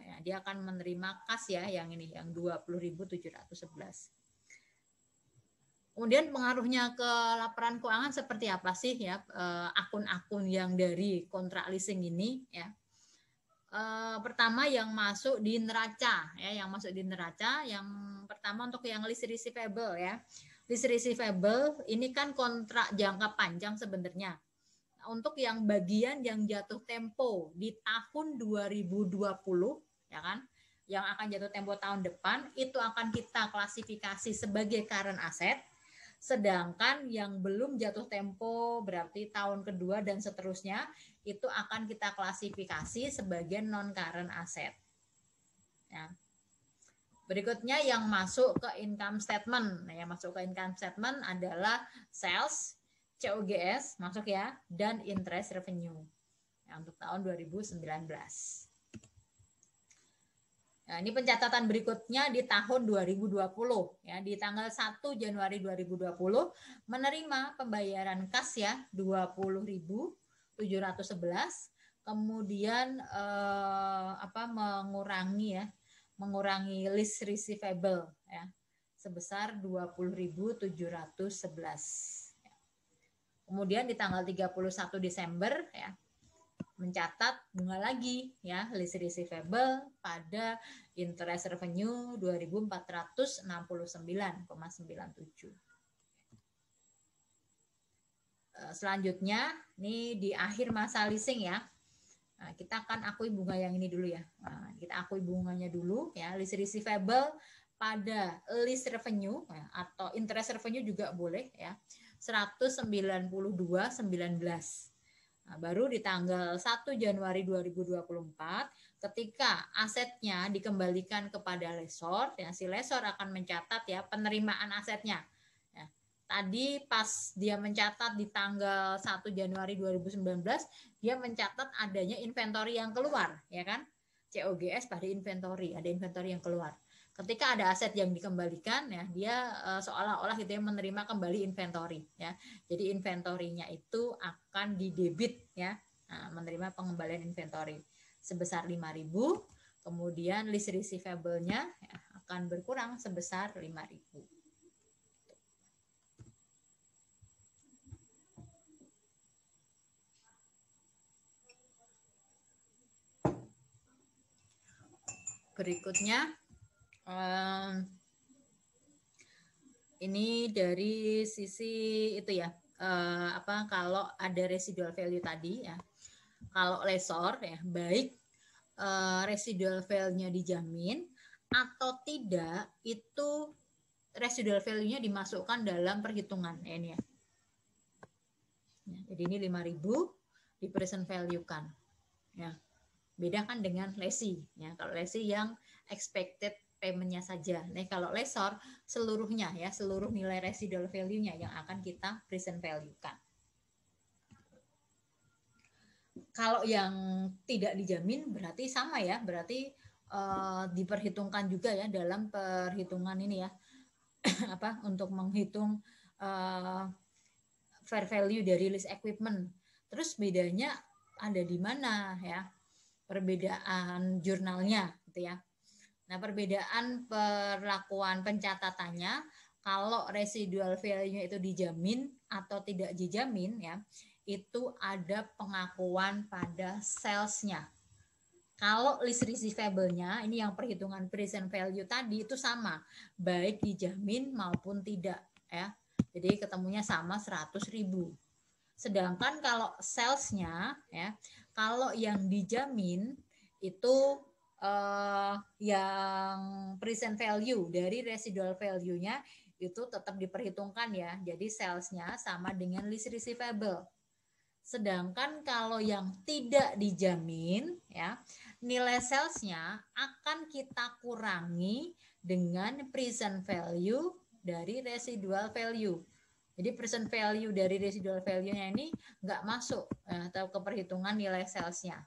ya dia akan menerima kas ya yang ini yang 20.711 Kemudian pengaruhnya ke laporan keuangan seperti apa sih ya eh, akun-akun yang dari kontrak leasing ini ya. Eh, pertama yang masuk di neraca ya, yang masuk di neraca yang pertama untuk yang list receivable ya. list receivable ini kan kontrak jangka panjang sebenarnya. Untuk yang bagian yang jatuh tempo di tahun 2020 ya kan yang akan jatuh tempo tahun depan itu akan kita klasifikasi sebagai current asset Sedangkan yang belum jatuh tempo berarti tahun kedua dan seterusnya itu akan kita klasifikasi sebagai non current asset. Ya. Berikutnya yang masuk ke income statement. Nah, yang masuk ke income statement adalah sales, COGS masuk ya, dan interest revenue ya, untuk tahun 2019. Nah, ini pencatatan berikutnya di tahun 2020 ya, di tanggal 1 Januari 2020 menerima pembayaran kas ya 20.711 kemudian eh, apa mengurangi ya mengurangi list receivable ya sebesar 20.711. Kemudian di tanggal 31 Desember ya mencatat bunga lagi ya list receivable pada interest revenue 2469,97. Eh, selanjutnya, ini di akhir masa leasing ya. Nah, kita akan akui bunga yang ini dulu ya. Nah, kita akui bunganya dulu ya. List receivable pada list revenue ya, atau interest revenue juga boleh ya. 192,19 Nah, baru di tanggal 1 Januari 2024 ketika asetnya dikembalikan kepada lesor, ya si lesor akan mencatat ya penerimaan asetnya. Ya, tadi pas dia mencatat di tanggal 1 Januari 2019, dia mencatat adanya inventory yang keluar, ya kan? COGS pada inventory, ada inventory yang keluar ketika ada aset yang dikembalikan ya dia eh, seolah-olah gitu ya menerima kembali inventory ya jadi inventorinya itu akan didebit ya nah, menerima pengembalian inventory sebesar 5000 kemudian list receivable-nya ya, akan berkurang sebesar 5000 berikutnya Um, ini dari sisi itu ya uh, apa kalau ada residual value tadi ya kalau lesor ya baik uh, residual value-nya dijamin atau tidak itu residual value-nya dimasukkan dalam perhitungan ya ini ya. ya jadi ini 5000 di present value kan ya beda kan dengan lesi ya kalau lesi yang expected paymentnya saja. Nah kalau lesor seluruhnya ya seluruh nilai residual value-nya yang akan kita present value-kan. Kalau yang tidak dijamin berarti sama ya, berarti uh, diperhitungkan juga ya dalam perhitungan ini ya *coughs* apa untuk menghitung uh, fair value dari list equipment. Terus bedanya ada di mana ya? Perbedaan jurnalnya gitu ya Nah, perbedaan perlakuan pencatatannya kalau residual value-nya itu dijamin atau tidak dijamin ya, itu ada pengakuan pada salesnya Kalau list receivable-nya, ini yang perhitungan present value tadi itu sama, baik dijamin maupun tidak ya. Jadi ketemunya sama seratus ribu. Sedangkan kalau salesnya ya, kalau yang dijamin itu uh, yang present value dari residual value-nya itu tetap diperhitungkan ya. Jadi sales-nya sama dengan list receivable. Sedangkan kalau yang tidak dijamin ya, nilai sales-nya akan kita kurangi dengan present value dari residual value. Jadi present value dari residual value-nya ini nggak masuk eh, atau keperhitungan nilai sales-nya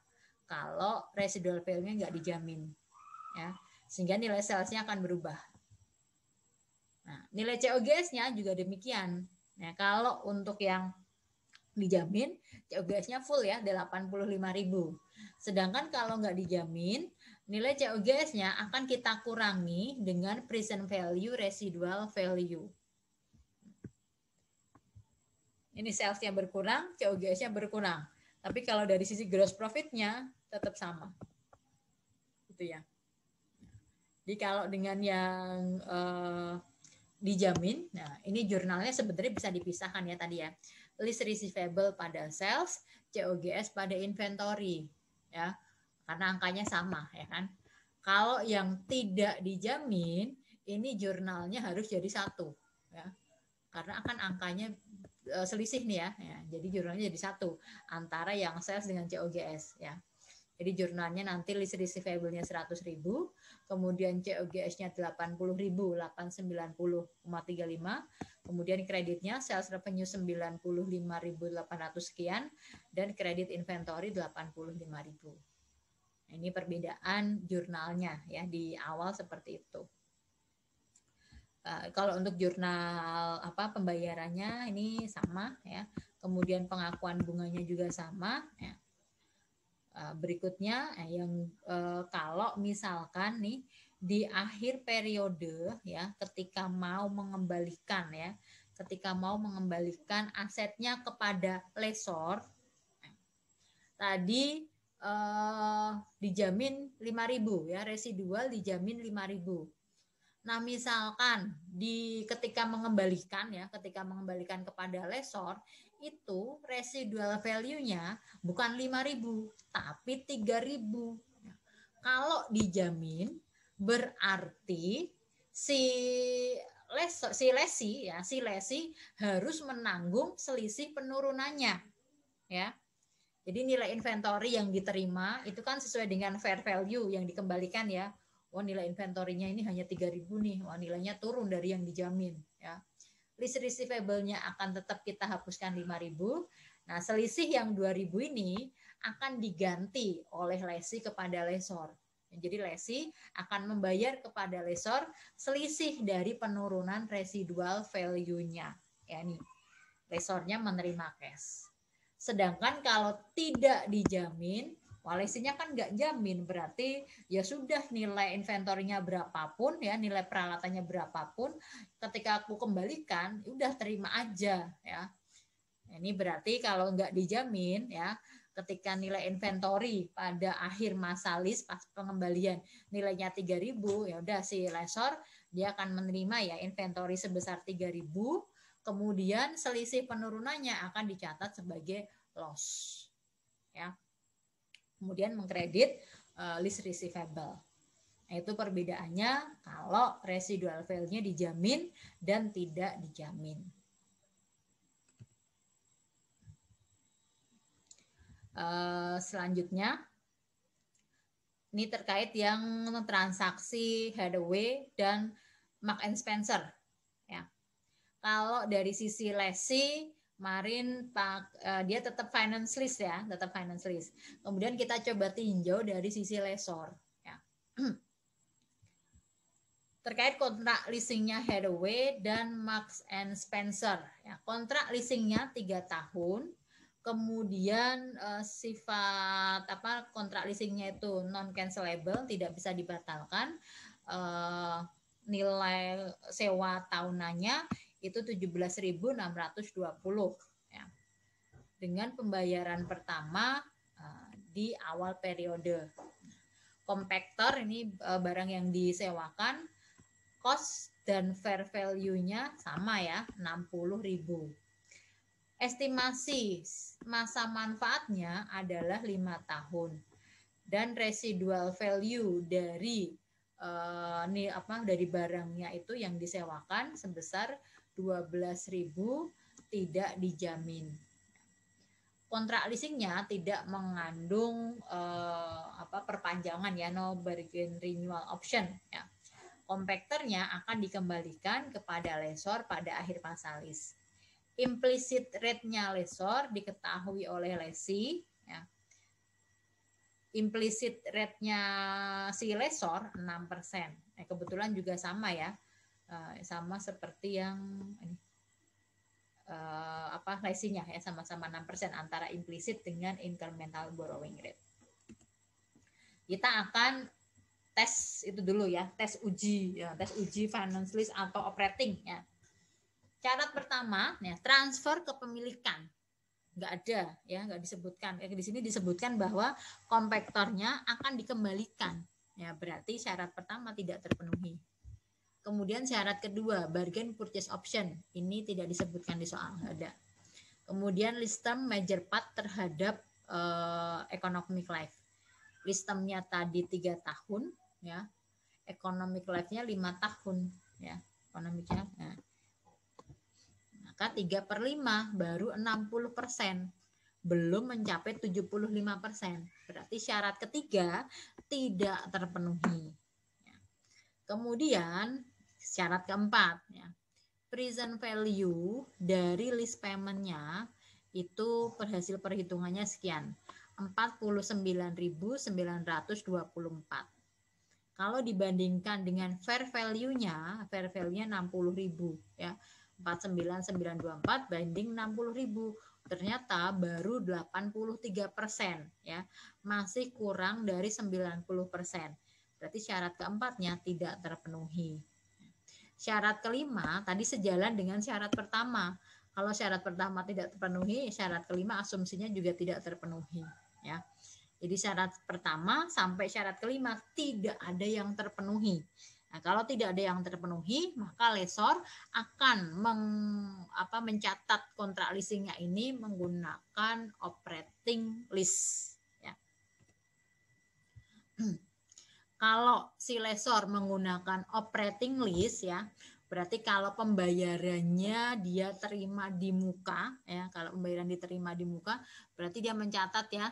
kalau residual value-nya nggak dijamin. Ya, sehingga nilai salesnya akan berubah. Nah, nilai COGS-nya juga demikian. Ya, kalau untuk yang dijamin COGS-nya full ya 85.000. Sedangkan kalau nggak dijamin, nilai COGS-nya akan kita kurangi dengan present value residual value. Ini sales-nya berkurang, COGS-nya berkurang. Tapi kalau dari sisi gross profit-nya tetap sama. Gitu ya. Jadi kalau dengan yang uh, dijamin, nah ini jurnalnya sebenarnya bisa dipisahkan ya tadi ya. List receivable pada sales, COGS pada inventory ya. Karena angkanya sama ya kan. Kalau yang tidak dijamin, ini jurnalnya harus jadi satu ya. Karena akan angkanya eh, selisih nih ya. ya. Jadi jurnalnya jadi satu antara yang sales dengan COGS ya. Jadi jurnalnya nanti list receivable-nya 100.000, kemudian COGS-nya 80 ribu, 890,35, kemudian kreditnya sales revenue 95.800 sekian, dan kredit inventory 85.000. Nah, ini perbedaan jurnalnya ya di awal seperti itu. Eh, kalau untuk jurnal apa pembayarannya ini sama ya kemudian pengakuan bunganya juga sama ya. Eh, berikutnya eh, yang eh, kalau misalkan nih di akhir periode ya ketika mau mengembalikan ya ketika mau mengembalikan asetnya kepada lesor tadi eh, dijamin 5000 ya residual dijamin 5000 nah misalkan di ketika mengembalikan ya ketika mengembalikan kepada lesor itu residual value-nya bukan 5.000 tapi 3.000. ribu kalau dijamin berarti si leso, si lesi ya, si lesi harus menanggung selisih penurunannya. Ya. Jadi nilai inventory yang diterima itu kan sesuai dengan fair value yang dikembalikan ya. Oh nilai inventorinya ini hanya 3.000 nih. Wah, nilainya turun dari yang dijamin ya list receivable-nya akan tetap kita hapuskan 5000. Nah, selisih yang 2000 ini akan diganti oleh lesi kepada lesor. Jadi lesi akan membayar kepada lesor selisih dari penurunan residual value-nya. Ya ini lesornya menerima cash. Sedangkan kalau tidak dijamin, Walesinya kan nggak jamin, berarti ya sudah nilai inventornya berapapun ya, nilai peralatannya berapapun, ketika aku kembalikan, udah terima aja ya. Ini berarti kalau nggak dijamin ya, ketika nilai inventory pada akhir masa list pas pengembalian nilainya 3000 ya udah si lesor dia akan menerima ya inventory sebesar 3000 kemudian selisih penurunannya akan dicatat sebagai loss ya kemudian mengkredit uh, list receivable. Nah, itu perbedaannya kalau residual value-nya dijamin dan tidak dijamin. Uh, selanjutnya, ini terkait yang transaksi headway dan Mark and Spencer. Ya. Kalau dari sisi lesi, Marin pak uh, dia tetap finance list ya, tetap finance list. Kemudian kita coba tinjau dari sisi lesor ya. *clears throat* Terkait kontrak leasingnya Headway dan Max and Spencer ya. Kontrak leasingnya tiga tahun. Kemudian uh, sifat apa kontrak leasingnya itu non cancelable, tidak bisa dibatalkan. Uh, nilai sewa tahunannya itu 17.620 ya. Dengan pembayaran pertama eh, di awal periode. Kompaktor ini eh, barang yang disewakan cost dan fair value-nya sama ya, 60.000. Estimasi masa manfaatnya adalah 5 tahun. Dan residual value dari eh, ini apa dari barangnya itu yang disewakan sebesar 12.000 tidak dijamin. Kontrak leasingnya tidak mengandung eh, apa perpanjangan ya no bargain renewal option ya. Kompekternya akan dikembalikan kepada lesor pada akhir masa lease. Implicit rate-nya lesor diketahui oleh lesi ya. Implicit rate-nya si lesor 6%. Nah, eh, kebetulan juga sama ya Eh, sama seperti yang ini, uh, apa raisinya ya sama-sama 6% antara implisit dengan incremental borrowing rate. Kita akan tes itu dulu ya, tes uji, ya, tes uji finance list atau operating ya. Syarat pertama, ya, transfer kepemilikan nggak ada ya nggak disebutkan ya, di sini disebutkan bahwa kompektornya akan dikembalikan ya berarti syarat pertama tidak terpenuhi Kemudian syarat kedua, bargain purchase option. Ini tidak disebutkan di soal, ada. Kemudian listem term major part terhadap uh, economic life. listemnya tadi tiga tahun, ya. Economic life-nya lima tahun, ya. Ekonomiknya. Nah. Maka 3 per 5 baru 60 persen belum mencapai 75%. Berarti syarat ketiga tidak terpenuhi. Ya. Kemudian syarat keempat ya. Present value dari list paymentnya itu berhasil perhitungannya sekian 49.924. Kalau dibandingkan dengan fair value-nya, fair value-nya 60.000 ya. 49924 banding 60.000. Ternyata baru 83% ya. Masih kurang dari 90%. Berarti syarat keempatnya tidak terpenuhi. Syarat kelima tadi sejalan dengan syarat pertama. Kalau syarat pertama tidak terpenuhi, syarat kelima asumsinya juga tidak terpenuhi, ya. Jadi syarat pertama sampai syarat kelima tidak ada yang terpenuhi. Nah, kalau tidak ada yang terpenuhi, maka lesor akan meng, apa, mencatat kontrak leasingnya ini menggunakan operating list. Ya. *clears throat* kalau si lesor menggunakan operating list ya, berarti kalau pembayarannya dia terima di muka ya, kalau pembayaran diterima di muka, berarti dia mencatat ya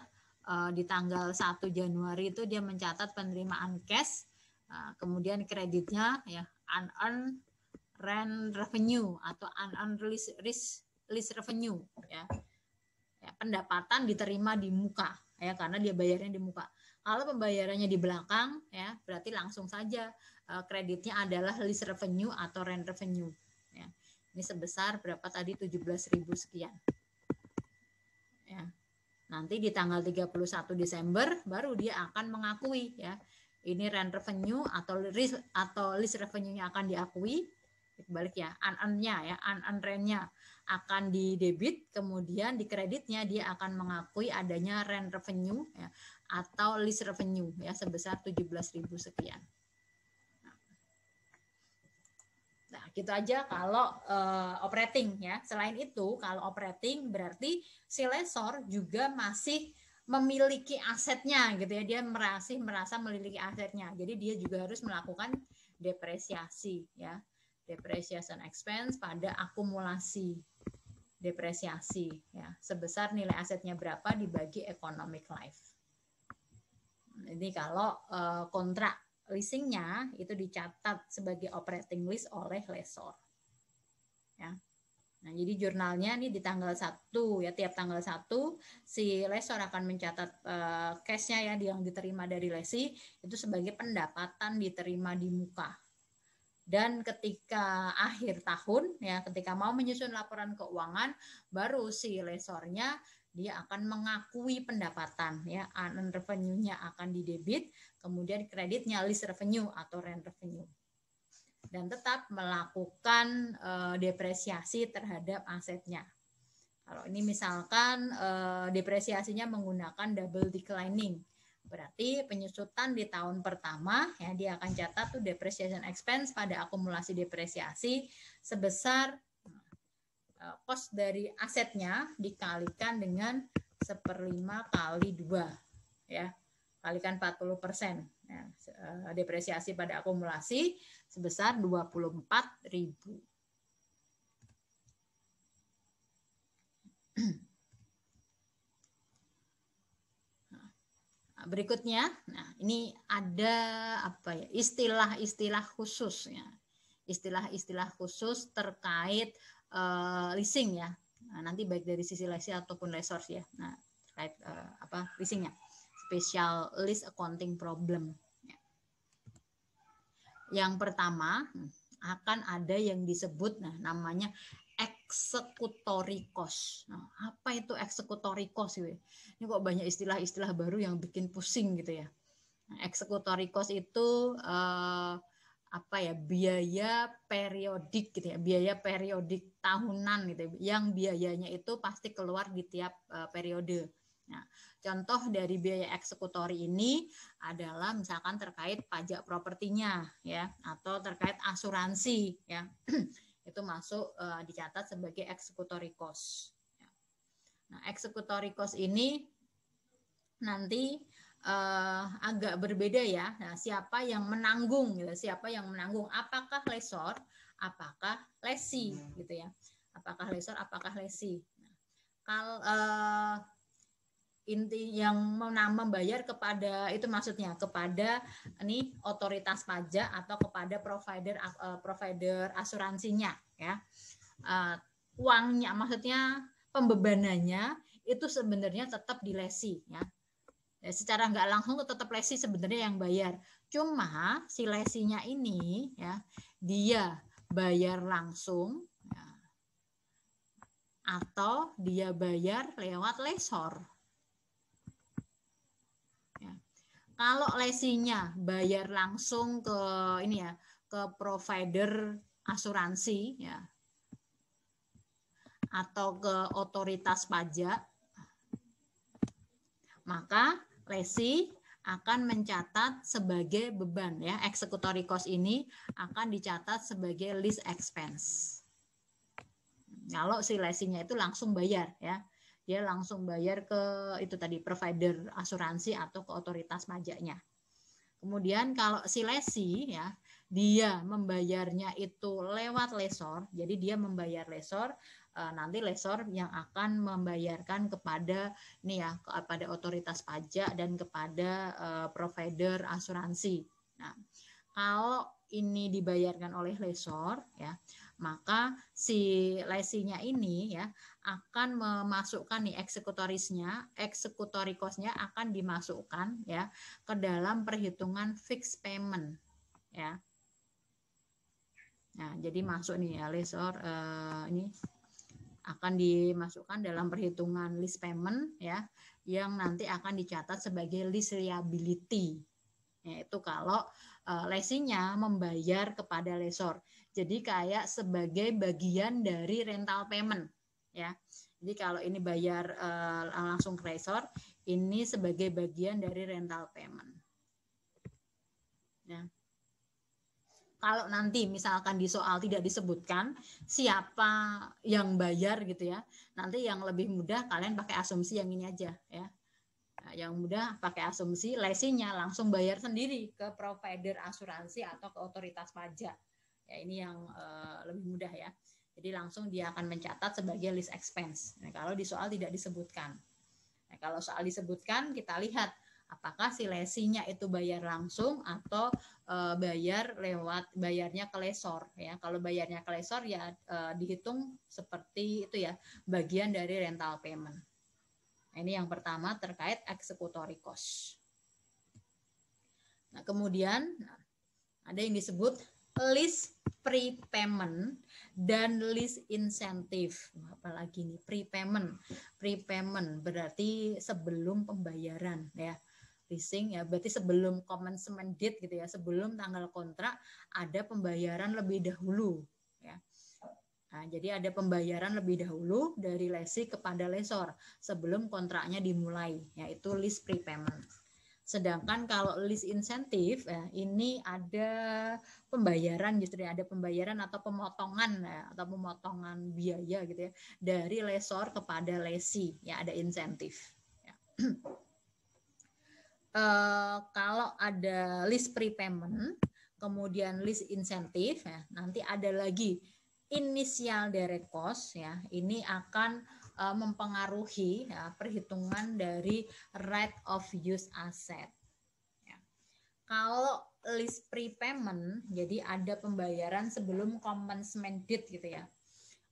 eh, di tanggal 1 Januari itu dia mencatat penerimaan cash, eh, kemudian kreditnya ya unearned rent revenue atau unearned lease, lease, revenue ya. ya pendapatan diterima di muka ya karena dia bayarnya di muka kalau pembayarannya di belakang ya berarti langsung saja e, kreditnya adalah list revenue atau rent revenue ya. Ini sebesar berapa tadi 17.000 sekian. Ya. Nanti di tanggal 31 Desember baru dia akan mengakui ya. Ini rent revenue atau list atau lease revenue-nya akan diakui balik ya, an-annya ya, an-an rentnya akan di debit, kemudian di kreditnya dia akan mengakui adanya rent revenue ya, atau list revenue ya sebesar 17.000 sekian. Nah, gitu aja kalau uh, operating ya. Selain itu, kalau operating berarti si lessor juga masih memiliki asetnya gitu ya. Dia merasa merasa memiliki asetnya. Jadi dia juga harus melakukan depresiasi ya. Depreciation expense pada akumulasi depresiasi ya. Sebesar nilai asetnya berapa dibagi economic life. Jadi kalau uh, kontrak leasingnya itu dicatat sebagai operating lease oleh lesor. Ya. Nah, jadi jurnalnya ini di tanggal 1 ya tiap tanggal 1 si lesor akan mencatat uh, eh, cashnya ya yang diterima dari lesi itu sebagai pendapatan diterima di muka. Dan ketika akhir tahun ya ketika mau menyusun laporan keuangan baru si lesornya dia akan mengakui pendapatan ya earned revenue-nya akan didebit kemudian kreditnya list revenue atau rent revenue dan tetap melakukan e, depresiasi terhadap asetnya kalau ini misalkan e, depresiasinya menggunakan double declining berarti penyusutan di tahun pertama ya dia akan catat tuh depreciation expense pada akumulasi depresiasi sebesar kos eh, dari asetnya dikalikan dengan seperlima kali dua ya kalikan 40 persen ya, eh, depresiasi pada akumulasi sebesar 24 ribu nah, berikutnya nah ini ada apa ya istilah-istilah khususnya istilah-istilah khusus terkait uh, leasing ya. Nah, nanti baik dari sisi lesi ataupun resor ya. Nah, terkait uh, apa leasingnya. Special lease accounting problem. Ya. Yang pertama akan ada yang disebut nah namanya eksekutori cost. Nah, apa itu eksekutori cost? Ini kok banyak istilah-istilah baru yang bikin pusing gitu ya. Nah, eksekutori cost itu eh, apa ya biaya periodik gitu ya, biaya periodik tahunan gitu ya, yang biayanya itu pasti keluar di tiap uh, periode. Nah, contoh dari biaya eksekutori ini adalah misalkan terkait pajak propertinya ya atau terkait asuransi ya. *clears throat* itu masuk uh, dicatat sebagai eksekutori cost. Ya. Nah, eksekutori cost ini nanti uh, agak berbeda ya. Nah, siapa yang menanggung gitu, siapa yang menanggung apakah lesor apakah lesi gitu ya apakah lesor apakah lesi nah, kal eh, inti yang membayar kepada itu maksudnya kepada ini otoritas pajak atau kepada provider eh, provider asuransinya ya eh, uangnya maksudnya pembebanannya itu sebenarnya tetap di lesi ya Ya, secara nggak langsung tetap lesi sebenarnya yang bayar. Cuma si lesinya ini ya dia bayar langsung ya. atau dia bayar lewat lesor. Ya. Kalau lesinya bayar langsung ke ini ya ke provider asuransi ya atau ke otoritas pajak maka lesi akan mencatat sebagai beban ya. Executory cost ini akan dicatat sebagai list expense. Kalau si lesinya itu langsung bayar ya. Dia langsung bayar ke itu tadi provider asuransi atau ke otoritas pajaknya. Kemudian kalau si lesi ya, dia membayarnya itu lewat lesor, jadi dia membayar lesor, Eh, nanti lesor yang akan membayarkan kepada nih ya kepada otoritas pajak dan kepada uh, provider asuransi. Nah, kalau ini dibayarkan oleh lesor ya maka si lesinya ini ya akan memasukkan nih eksekutorisnya eksekutorikosnya akan dimasukkan ya ke dalam perhitungan fixed payment ya nah jadi masuk nih ya lesor uh, eh, ini akan dimasukkan dalam perhitungan list payment ya yang nanti akan dicatat sebagai list liability yaitu kalau uh, eh, lesinya membayar kepada lesor. Jadi kayak sebagai bagian dari rental payment ya. Jadi kalau ini bayar eh, langsung ke lesor, ini sebagai bagian dari rental payment. Ya kalau nanti misalkan di soal tidak disebutkan siapa yang bayar gitu ya nanti yang lebih mudah kalian pakai asumsi yang ini aja ya Nah, yang mudah pakai asumsi lesinya langsung bayar sendiri ke provider asuransi atau ke otoritas pajak. Ya, ini yang uh, lebih mudah ya. Jadi langsung dia akan mencatat sebagai list expense. Nah, kalau di soal tidak disebutkan. Nah, kalau soal disebutkan kita lihat apakah si lesinya itu bayar langsung atau e, bayar lewat bayarnya ke lesor ya kalau bayarnya ke lesor ya e, dihitung seperti itu ya bagian dari rental payment nah, ini yang pertama terkait eksekutori cost nah kemudian nah, ada yang disebut list prepayment dan list insentif. Apalagi ini prepayment. Prepayment berarti sebelum pembayaran ya leasing ya berarti sebelum commencement date gitu ya sebelum tanggal kontrak ada pembayaran lebih dahulu ya nah, jadi ada pembayaran lebih dahulu dari lesi kepada lesor sebelum kontraknya dimulai yaitu lease prepayment sedangkan kalau lease insentif ya, ini ada pembayaran justru ada pembayaran atau pemotongan ya, atau pemotongan biaya gitu ya dari lesor kepada lesi ya ada insentif ya. *clears throat* Eh, kalau ada list prepayment, kemudian list insentif, ya, nanti ada lagi inisial direct cost ya. Ini akan uh, mempengaruhi ya, perhitungan dari right of use asset. Ya. Kalau list prepayment, jadi ada pembayaran sebelum commencement date gitu ya.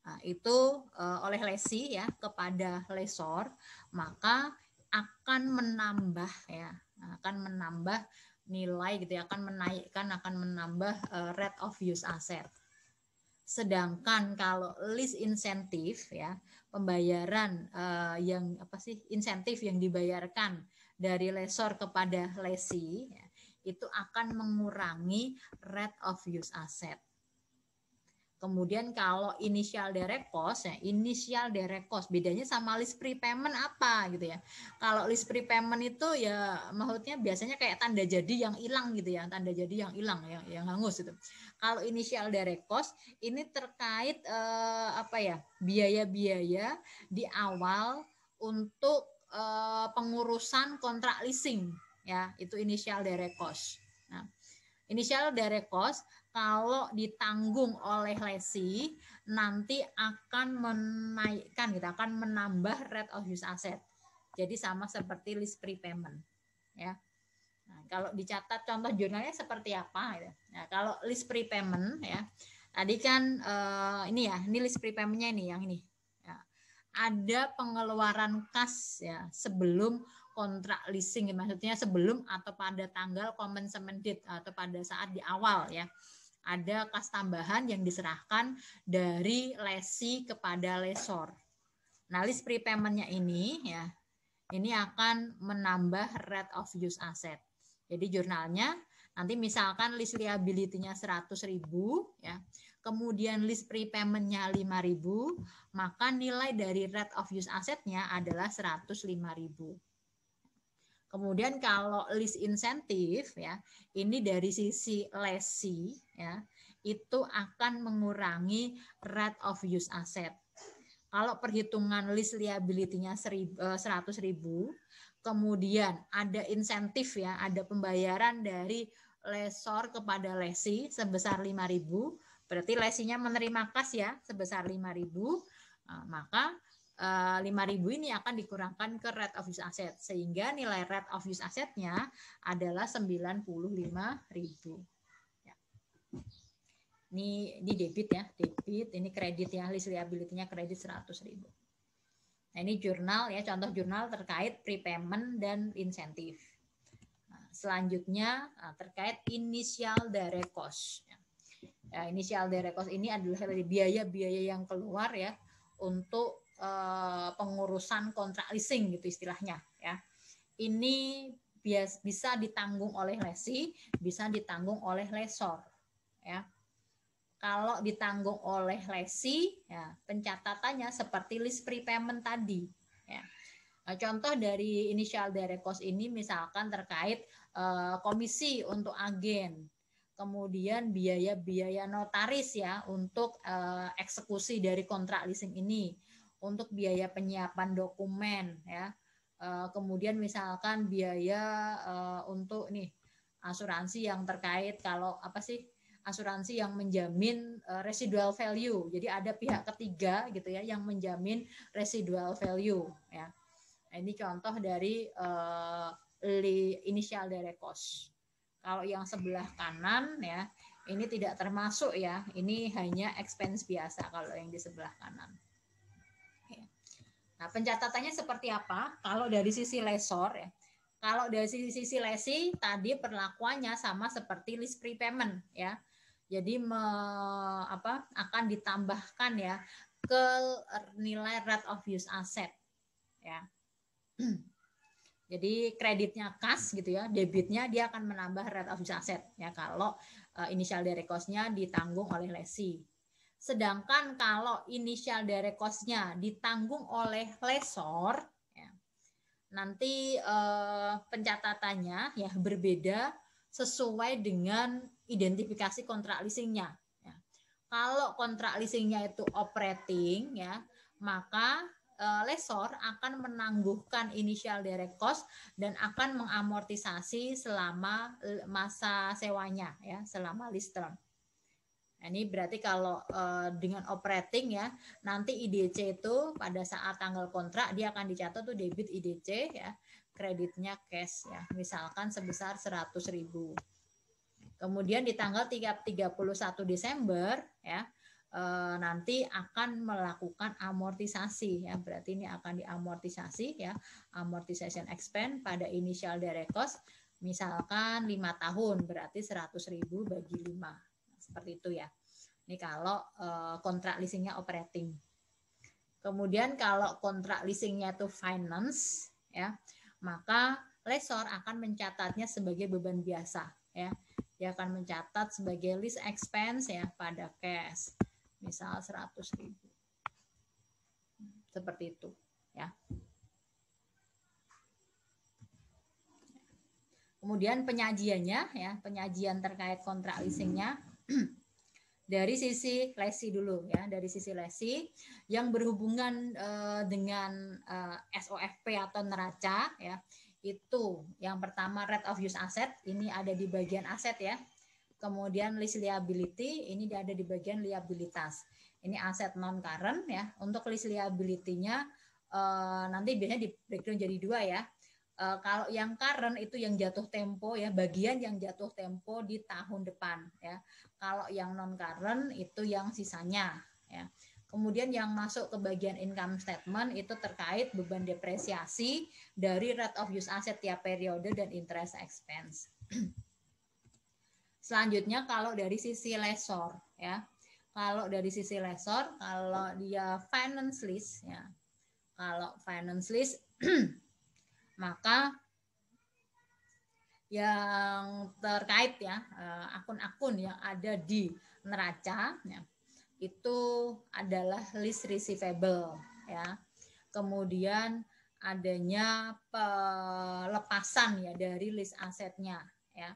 Nah, itu uh, oleh lesi ya kepada lesor, maka akan menambah ya akan menambah nilai gitu ya, akan menaikkan, akan menambah uh, rate of use asset. Sedangkan kalau list insentif ya, pembayaran uh, yang apa sih insentif yang dibayarkan dari lesor kepada lesi ya, itu akan mengurangi rate of use asset. Kemudian kalau inisial direct cost ya inisial direct cost bedanya sama list prepayment apa gitu ya. Kalau list prepayment itu ya maksudnya biasanya kayak tanda jadi yang hilang gitu ya, tanda jadi yang hilang yang yang hangus itu. Kalau inisial direct cost ini terkait eh, apa ya? biaya-biaya di awal untuk eh, pengurusan kontrak leasing ya, itu inisial direct cost. Nah, inisial direct cost kalau ditanggung oleh lesi nanti akan menaikkan kita gitu, akan menambah rate of use asset. Jadi sama seperti list prepayment ya. Nah, kalau dicatat contoh jurnalnya seperti apa gitu. Nah, kalau list prepayment ya. Tadi kan eh, ini ya, ini list prepaymentnya ini yang ini. Ya. Ada pengeluaran kas ya sebelum kontrak leasing maksudnya sebelum atau pada tanggal commencement date atau pada saat di awal ya ada kas tambahan yang diserahkan dari lesi kepada lesor. Nah, list prepaymentnya ini ya, ini akan menambah rate of use asset. Jadi jurnalnya nanti misalkan list liability-nya 100.000 ya. Kemudian list prepayment-nya 5.000, maka nilai dari rate of use asset-nya adalah 105.000. Kemudian kalau list insentif ya, ini dari sisi lesi ya, itu akan mengurangi rate of use asset. Kalau perhitungan list liability-nya 100 eh, ribu, kemudian ada insentif ya, ada pembayaran dari lesor kepada lesi sebesar 5 ribu, berarti lesinya menerima kas ya sebesar 5 ribu, eh, maka Eh, lima 5.000 ini akan dikurangkan ke rate of use asset sehingga nilai rate of use asset-nya adalah 95.000. Ya. Ini, ini debit ya, debit, ini kredit ya, list liability-nya kredit 100.000. Nah, ini jurnal ya, contoh jurnal terkait prepayment dan insentif. Nah, selanjutnya eh, terkait inisial direct cost. Ya. initial inisial direct cost ini adalah biaya-biaya yang keluar ya untuk Eh, pengurusan kontrak leasing gitu istilahnya ya. Ini bias, bisa ditanggung oleh lesi, bisa ditanggung oleh lesor ya. Kalau ditanggung oleh lesi, ya, pencatatannya seperti list prepayment tadi. Ya. Nah, contoh dari inisial direct cost ini misalkan terkait uh, komisi untuk agen, kemudian biaya-biaya notaris ya untuk uh, eksekusi dari kontrak leasing ini, untuk biaya penyiapan dokumen ya. Eh, kemudian misalkan biaya eh, untuk nih asuransi yang terkait kalau apa sih asuransi yang menjamin eh, residual value. Jadi ada pihak ketiga gitu ya yang menjamin residual value ya. Nah, ini contoh dari initial inisial dari cost. Kalau yang sebelah kanan ya, ini tidak termasuk ya. Ini hanya expense biasa kalau yang di sebelah kanan. Nah, pencatatannya seperti apa? Kalau dari sisi lesor ya. Kalau dari sisi, sisi lesi tadi perlakuannya sama seperti list prepayment ya. Jadi me, apa akan ditambahkan ya ke nilai rate of use asset ya. *clears throat* Jadi kreditnya kas gitu ya, debitnya dia akan menambah rate of use asset ya kalau uh, eh, initial direct cost ditanggung oleh lesi Sedangkan kalau inisial direct cost-nya ditanggung oleh lesor, ya, nanti eh, pencatatannya ya berbeda sesuai dengan identifikasi kontrak leasingnya. Ya. Kalau kontrak leasingnya itu operating, ya maka eh, lesor akan menangguhkan inisial direct cost dan akan mengamortisasi selama eh, masa sewanya, ya selama lease term. Nah, ini berarti kalau uh, dengan operating ya, nanti IDC itu pada saat tanggal kontrak dia akan dicatat tuh debit IDC ya, kreditnya cash ya, misalkan sebesar seratus ribu. Kemudian di tanggal 31 Desember ya, uh, nanti akan melakukan amortisasi ya, berarti ini akan diamortisasi ya, amortization expense pada initial direct cost misalkan 5 tahun berarti 100.000 bagi 5 seperti itu ya. Ini kalau eh, kontrak leasingnya operating. Kemudian kalau kontrak leasingnya itu finance ya, maka lesor akan mencatatnya sebagai beban biasa ya. Dia akan mencatat sebagai lease expense ya pada cash. Misal ribu Seperti itu ya. Kemudian penyajiannya ya, penyajian terkait kontrak leasingnya *clears throat* dari sisi lesi dulu ya dari sisi lesi yang berhubungan uh, dengan uh, eh, SOFP atau neraca ya itu yang pertama rate of use asset ini ada di bagian aset ya kemudian lease liability ini ada di bagian liabilitas ini aset non current ya untuk lease liability-nya uh, nanti biasanya di breakdown jadi dua ya Eh, kalau yang current itu yang jatuh tempo ya bagian yang jatuh tempo di tahun depan ya. Kalau yang non current itu yang sisanya ya. Kemudian yang masuk ke bagian income statement itu terkait beban depresiasi dari rate of use asset tiap periode dan interest expense. *clears throat* Selanjutnya kalau dari sisi lesor ya. Kalau dari sisi lesor kalau dia finance list ya. Kalau finance list *clears throat* maka yang terkait ya eh, akun-akun yang ada di neraca ya, itu adalah list receivable ya kemudian adanya pelepasan ya dari list asetnya ya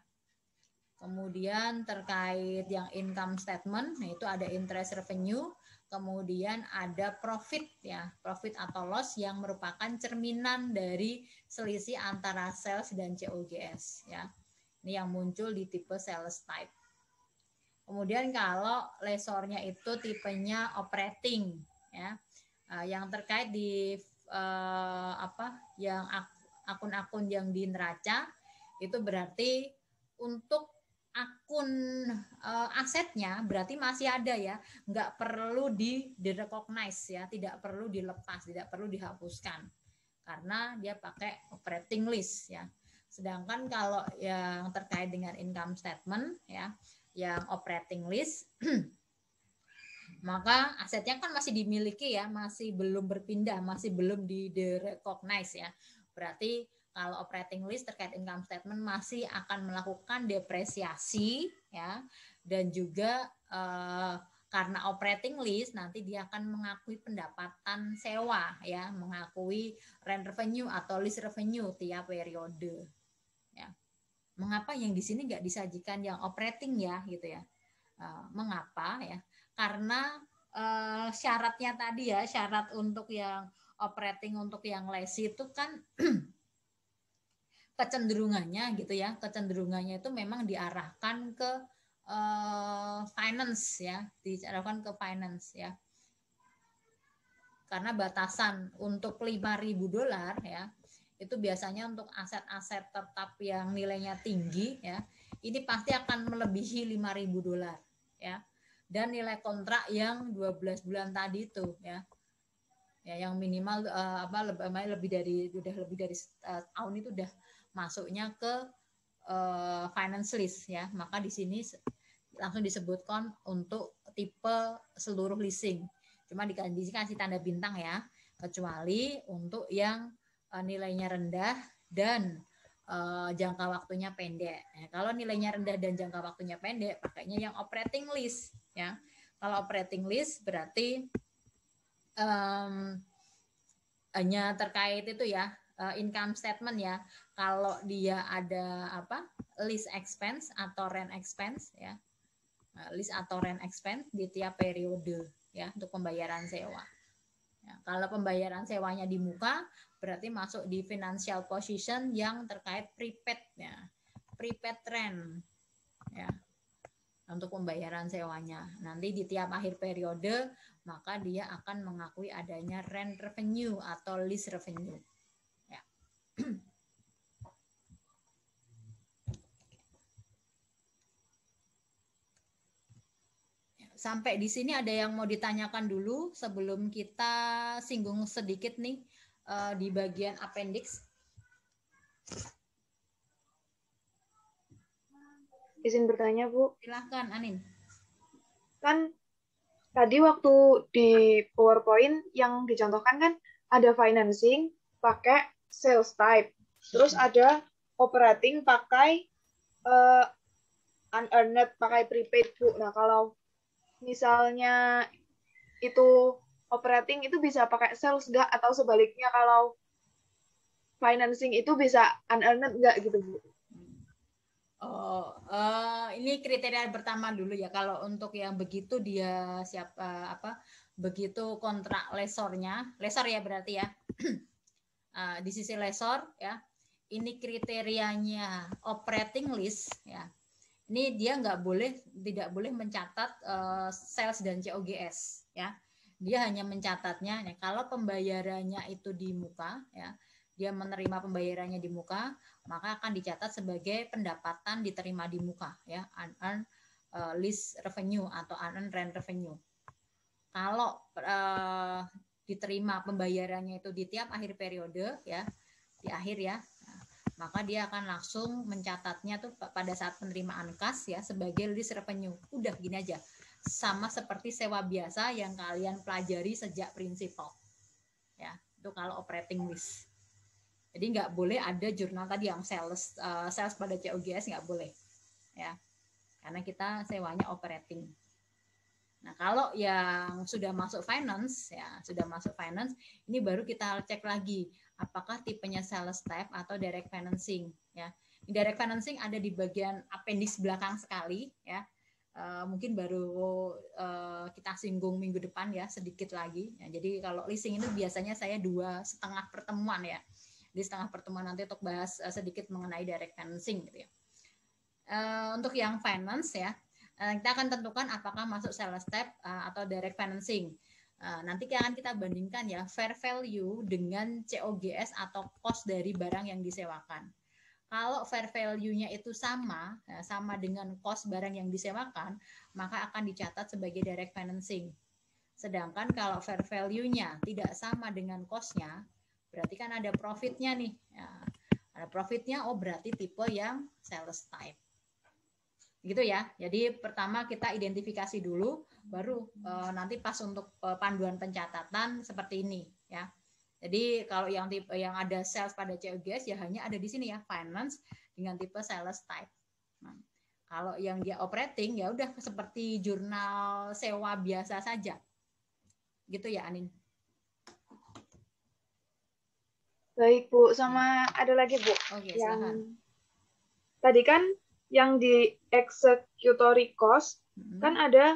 kemudian terkait yang income statement nah itu ada interest revenue kemudian ada profit ya, profit atau loss yang merupakan cerminan dari selisih antara sales dan COGS ya. Ini yang muncul di tipe sales type. Kemudian kalau lesornya itu tipenya operating ya. Eh, yang terkait di eh, apa yang akun-akun yang di neraca itu berarti untuk akun uh, asetnya berarti masih ada ya nggak perlu di recognize ya tidak perlu dilepas tidak perlu dihapuskan karena dia pakai operating list ya sedangkan kalau yang terkait dengan income statement ya yang operating list *clears throat* maka asetnya kan masih dimiliki ya masih belum berpindah masih belum di recognize ya berarti kalau operating list terkait income statement masih akan melakukan depresiasi ya dan juga eh, karena operating list nanti dia akan mengakui pendapatan sewa ya mengakui rent revenue atau list revenue tiap periode ya mengapa yang di sini nggak disajikan yang operating ya gitu ya eh, mengapa ya karena eh, syaratnya tadi ya syarat untuk yang operating untuk yang lesi itu kan *clears throat* kecenderungannya gitu ya kecenderungannya itu memang diarahkan ke uh, finance ya diarahkan ke finance ya karena batasan untuk 5.000 dolar ya itu biasanya untuk aset-aset tetap yang nilainya tinggi ya ini pasti akan melebihi 5.000 dolar ya dan nilai kontrak yang 12 bulan tadi itu ya ya yang minimal uh, apa lebih, dari udah lebih dari uh, tahun itu udah masuknya ke uh, finance list ya. Maka di sini langsung disebutkan untuk tipe seluruh leasing. Cuma dikasih tanda bintang ya, kecuali untuk yang uh, nilainya rendah dan uh, jangka waktunya pendek. Nah, kalau nilainya rendah dan jangka waktunya pendek, pakainya yang operating list ya. Kalau operating list berarti um, hanya terkait itu ya uh, income statement ya. Kalau dia ada apa? list expense atau rent expense ya. Eh, list atau rent expense di tiap periode ya untuk pembayaran sewa. Ya, kalau pembayaran sewanya di muka, berarti masuk di financial position yang terkait prepaid ya. Prepaid rent ya untuk pembayaran sewanya. Nanti di tiap akhir periode, maka dia akan mengakui adanya rent revenue atau lease revenue. Sampai di sini ada yang mau ditanyakan dulu sebelum kita singgung sedikit nih eh, di bagian appendix. Izin bertanya, Bu. Silahkan, Anin. Kan tadi waktu di PowerPoint yang dicontohkan kan ada financing, pakai sales type. Terus hmm. ada operating pakai uh, unearned, pakai prepaid, Bu. Nah, kalau misalnya itu operating itu bisa pakai sales nggak? Atau sebaliknya kalau financing itu bisa unearned nggak gitu, Bu? Oh, uh, ini kriteria pertama dulu ya. Kalau untuk yang begitu dia siapa eh, apa begitu kontrak lesornya, lesor ya berarti ya *clears throat* Ah, di sisi lesor ya ini kriterianya operating list ya ini dia nggak boleh tidak boleh mencatat uh, sales dan COGS ya dia hanya mencatatnya ya, kalau pembayarannya itu di muka ya dia menerima pembayarannya di muka maka akan dicatat sebagai pendapatan diterima di muka ya unearned uh, eh, list revenue atau unearned rent revenue kalau uh, diterima pembayarannya itu di tiap akhir periode ya di akhir ya maka dia akan langsung mencatatnya tuh pada saat penerimaan kas ya sebagai list revenue udah gini aja sama seperti sewa biasa yang kalian pelajari sejak prinsipal ya itu kalau operating list jadi nggak boleh ada jurnal tadi yang sales uh, sales pada COGS nggak boleh ya karena kita sewanya operating Nah, kalau yang sudah masuk finance ya, sudah masuk finance, ini baru kita cek lagi apakah tipenya sales type atau direct financing ya. Direct financing ada di bagian appendix belakang sekali ya. Uh, mungkin baru uh, kita singgung minggu depan ya sedikit lagi. Ya, jadi kalau leasing itu biasanya saya dua setengah pertemuan ya. Di setengah pertemuan nanti untuk bahas uh, sedikit mengenai direct financing gitu ya. Uh, untuk yang finance ya, Eh, kita akan tentukan apakah masuk sales step eh, atau direct financing. Eh, nanti akan kita bandingkan ya fair value dengan COGS atau cost dari barang yang disewakan. Kalau fair value-nya itu sama, ya, sama dengan cost barang yang disewakan, maka akan dicatat sebagai direct financing. Sedangkan kalau fair value-nya tidak sama dengan cost-nya, berarti kan ada profitnya nih. Ya, ada profitnya, oh berarti tipe yang sales type gitu ya. Jadi pertama kita identifikasi dulu, baru uh, nanti pas untuk uh, panduan pencatatan seperti ini ya. Jadi kalau yang tipe yang ada sales pada COGS ya hanya ada di sini ya finance dengan tipe sales type. Nah, kalau yang dia operating ya udah seperti jurnal sewa biasa saja. Gitu ya Anin. Baik Bu, sama ada lagi Bu. okay, yang... silahkan. Tadi kan yang di executory cost hmm. kan ada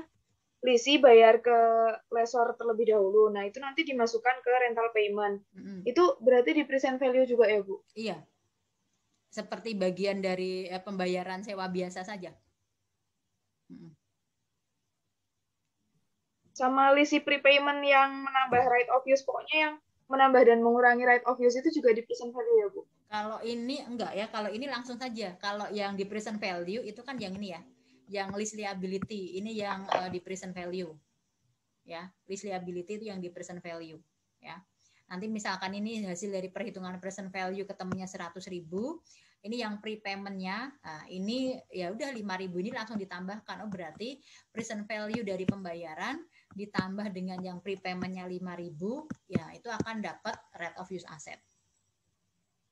lisi bayar ke lesor terlebih dahulu. Nah, itu nanti dimasukkan ke rental payment. Mm-hmm. Itu berarti di present value juga ya, Bu? Iya. Seperti bagian dari eh, pembayaran sewa biasa saja. Mm-hmm. Sama lisi prepayment yang menambah right of use, pokoknya yang menambah dan mengurangi right of use itu juga di present value ya, Bu? Kalau ini enggak ya, kalau ini langsung saja. Kalau yang di present value itu kan yang ini ya, yang list liability. Ini yang uh, di present value. Ya, list liability itu yang di present value, ya. Nanti misalkan ini hasil dari perhitungan present value ketemunya ribu. ini yang prepaymentnya nah ini ya udah lima ribu ini langsung ditambahkan oh berarti present value dari pembayaran ditambah dengan yang prepaymentnya lima ribu, ya itu akan dapat rate of use asset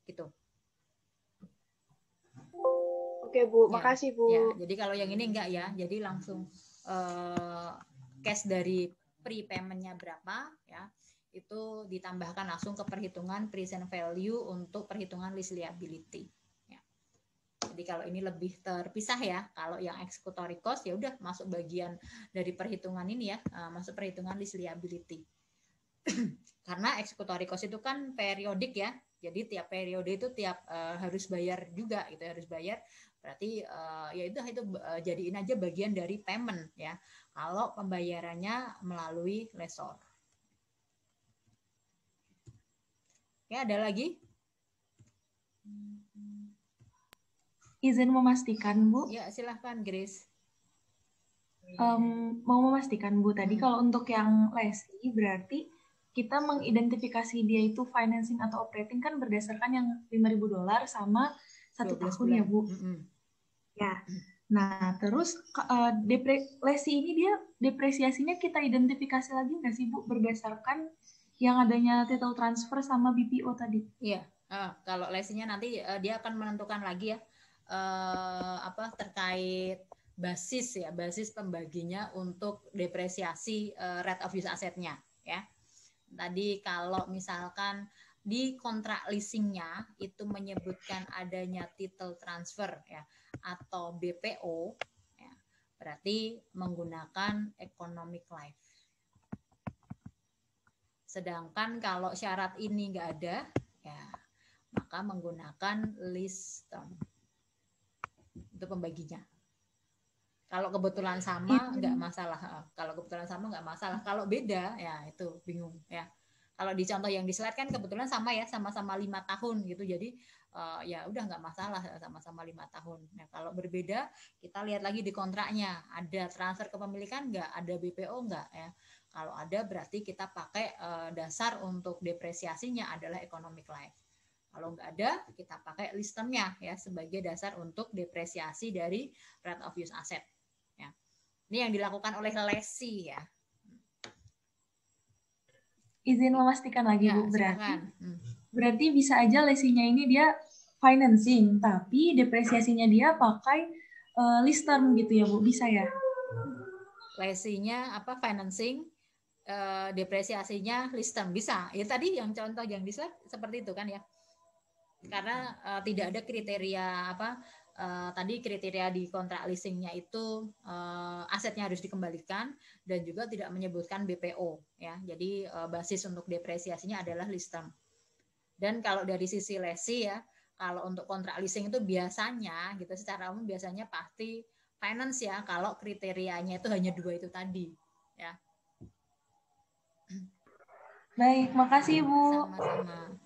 gitu. Oke Bu, ya, makasih Bu. Ya, jadi kalau yang ini enggak ya, jadi langsung uh, cash dari prepayment-nya berapa ya itu ditambahkan langsung ke perhitungan present value untuk perhitungan lease liability. Ya. Jadi kalau ini lebih terpisah ya, kalau yang executory cost ya udah masuk bagian dari perhitungan ini ya, eh, masuk perhitungan lease liability. *clears throat* Karena executory cost itu kan periodik ya, jadi tiap periode itu tiap uh, harus bayar juga gitu ya, harus bayar. Berarti uh, ya itu itu uh, eh, jadiin aja bagian dari payment ya. Kalau pembayarannya melalui lesor. Oke, ada lagi? Izin memastikan, Bu. Ya, silahkan, Grace. Um, mau memastikan Bu tadi hmm. kalau untuk yang lesi berarti kita mengidentifikasi dia itu financing atau operating kan berdasarkan yang 5000 dolar sama satu tahun bulan. ya bu mm -hmm. ya nah terus uh, eh, depresi ini dia depresiasinya kita identifikasi lagi nggak sih bu berdasarkan yang adanya title transfer sama BPO tadi iya uh, kalau lesinya nanti uh, dia akan menentukan lagi ya uh, apa terkait basis ya basis pembaginya untuk depresiasi uh, rate of use asetnya ya Tadi kalau misalkan di kontrak leasingnya itu menyebutkan adanya title transfer ya atau BPO ya, berarti menggunakan economic life. Sedangkan kalau syarat ini nggak ada ya maka menggunakan list term untuk pembaginya. Kalau kebetulan sama iya. nggak masalah. Kalau kebetulan sama nggak masalah. Kalau beda ya itu bingung ya. Kalau di contoh yang di slide kan kebetulan sama ya, sama-sama lima tahun gitu. Jadi uh, ya udah nggak masalah eh, sama-sama lima tahun. Nah kalau berbeda kita lihat lagi di kontraknya ada transfer kepemilikan nggak, ada BPO nggak ya. Kalau ada berarti kita pakai uh, dasar untuk depresiasinya adalah economic life. Kalau nggak ada, kita pakai listernya ya sebagai dasar untuk depresiasi dari rate of use asset. Ini yang dilakukan oleh Lesi ya. Izin memastikan lagi ya, Bu, berarti hmm. berarti bisa aja lesinya ini dia financing, tapi depresiasinya dia pakai uh, eh, list term gitu ya Bu, bisa ya? Lesinya apa financing, uh, depresiasinya list term bisa. Ya tadi yang contoh yang bisa seperti itu kan ya karena uh, tidak ada kriteria apa uh, tadi kriteria di kontrak leasingnya itu uh, asetnya harus dikembalikan dan juga tidak menyebutkan BPO ya. Jadi uh, basis untuk depresiasinya adalah lease Dan kalau dari sisi lesi ya, kalau untuk kontrak leasing itu biasanya gitu secara umum biasanya pasti finance ya kalau kriterianya itu hanya dua itu tadi ya. Baik, makasih Bu. Sama-sama.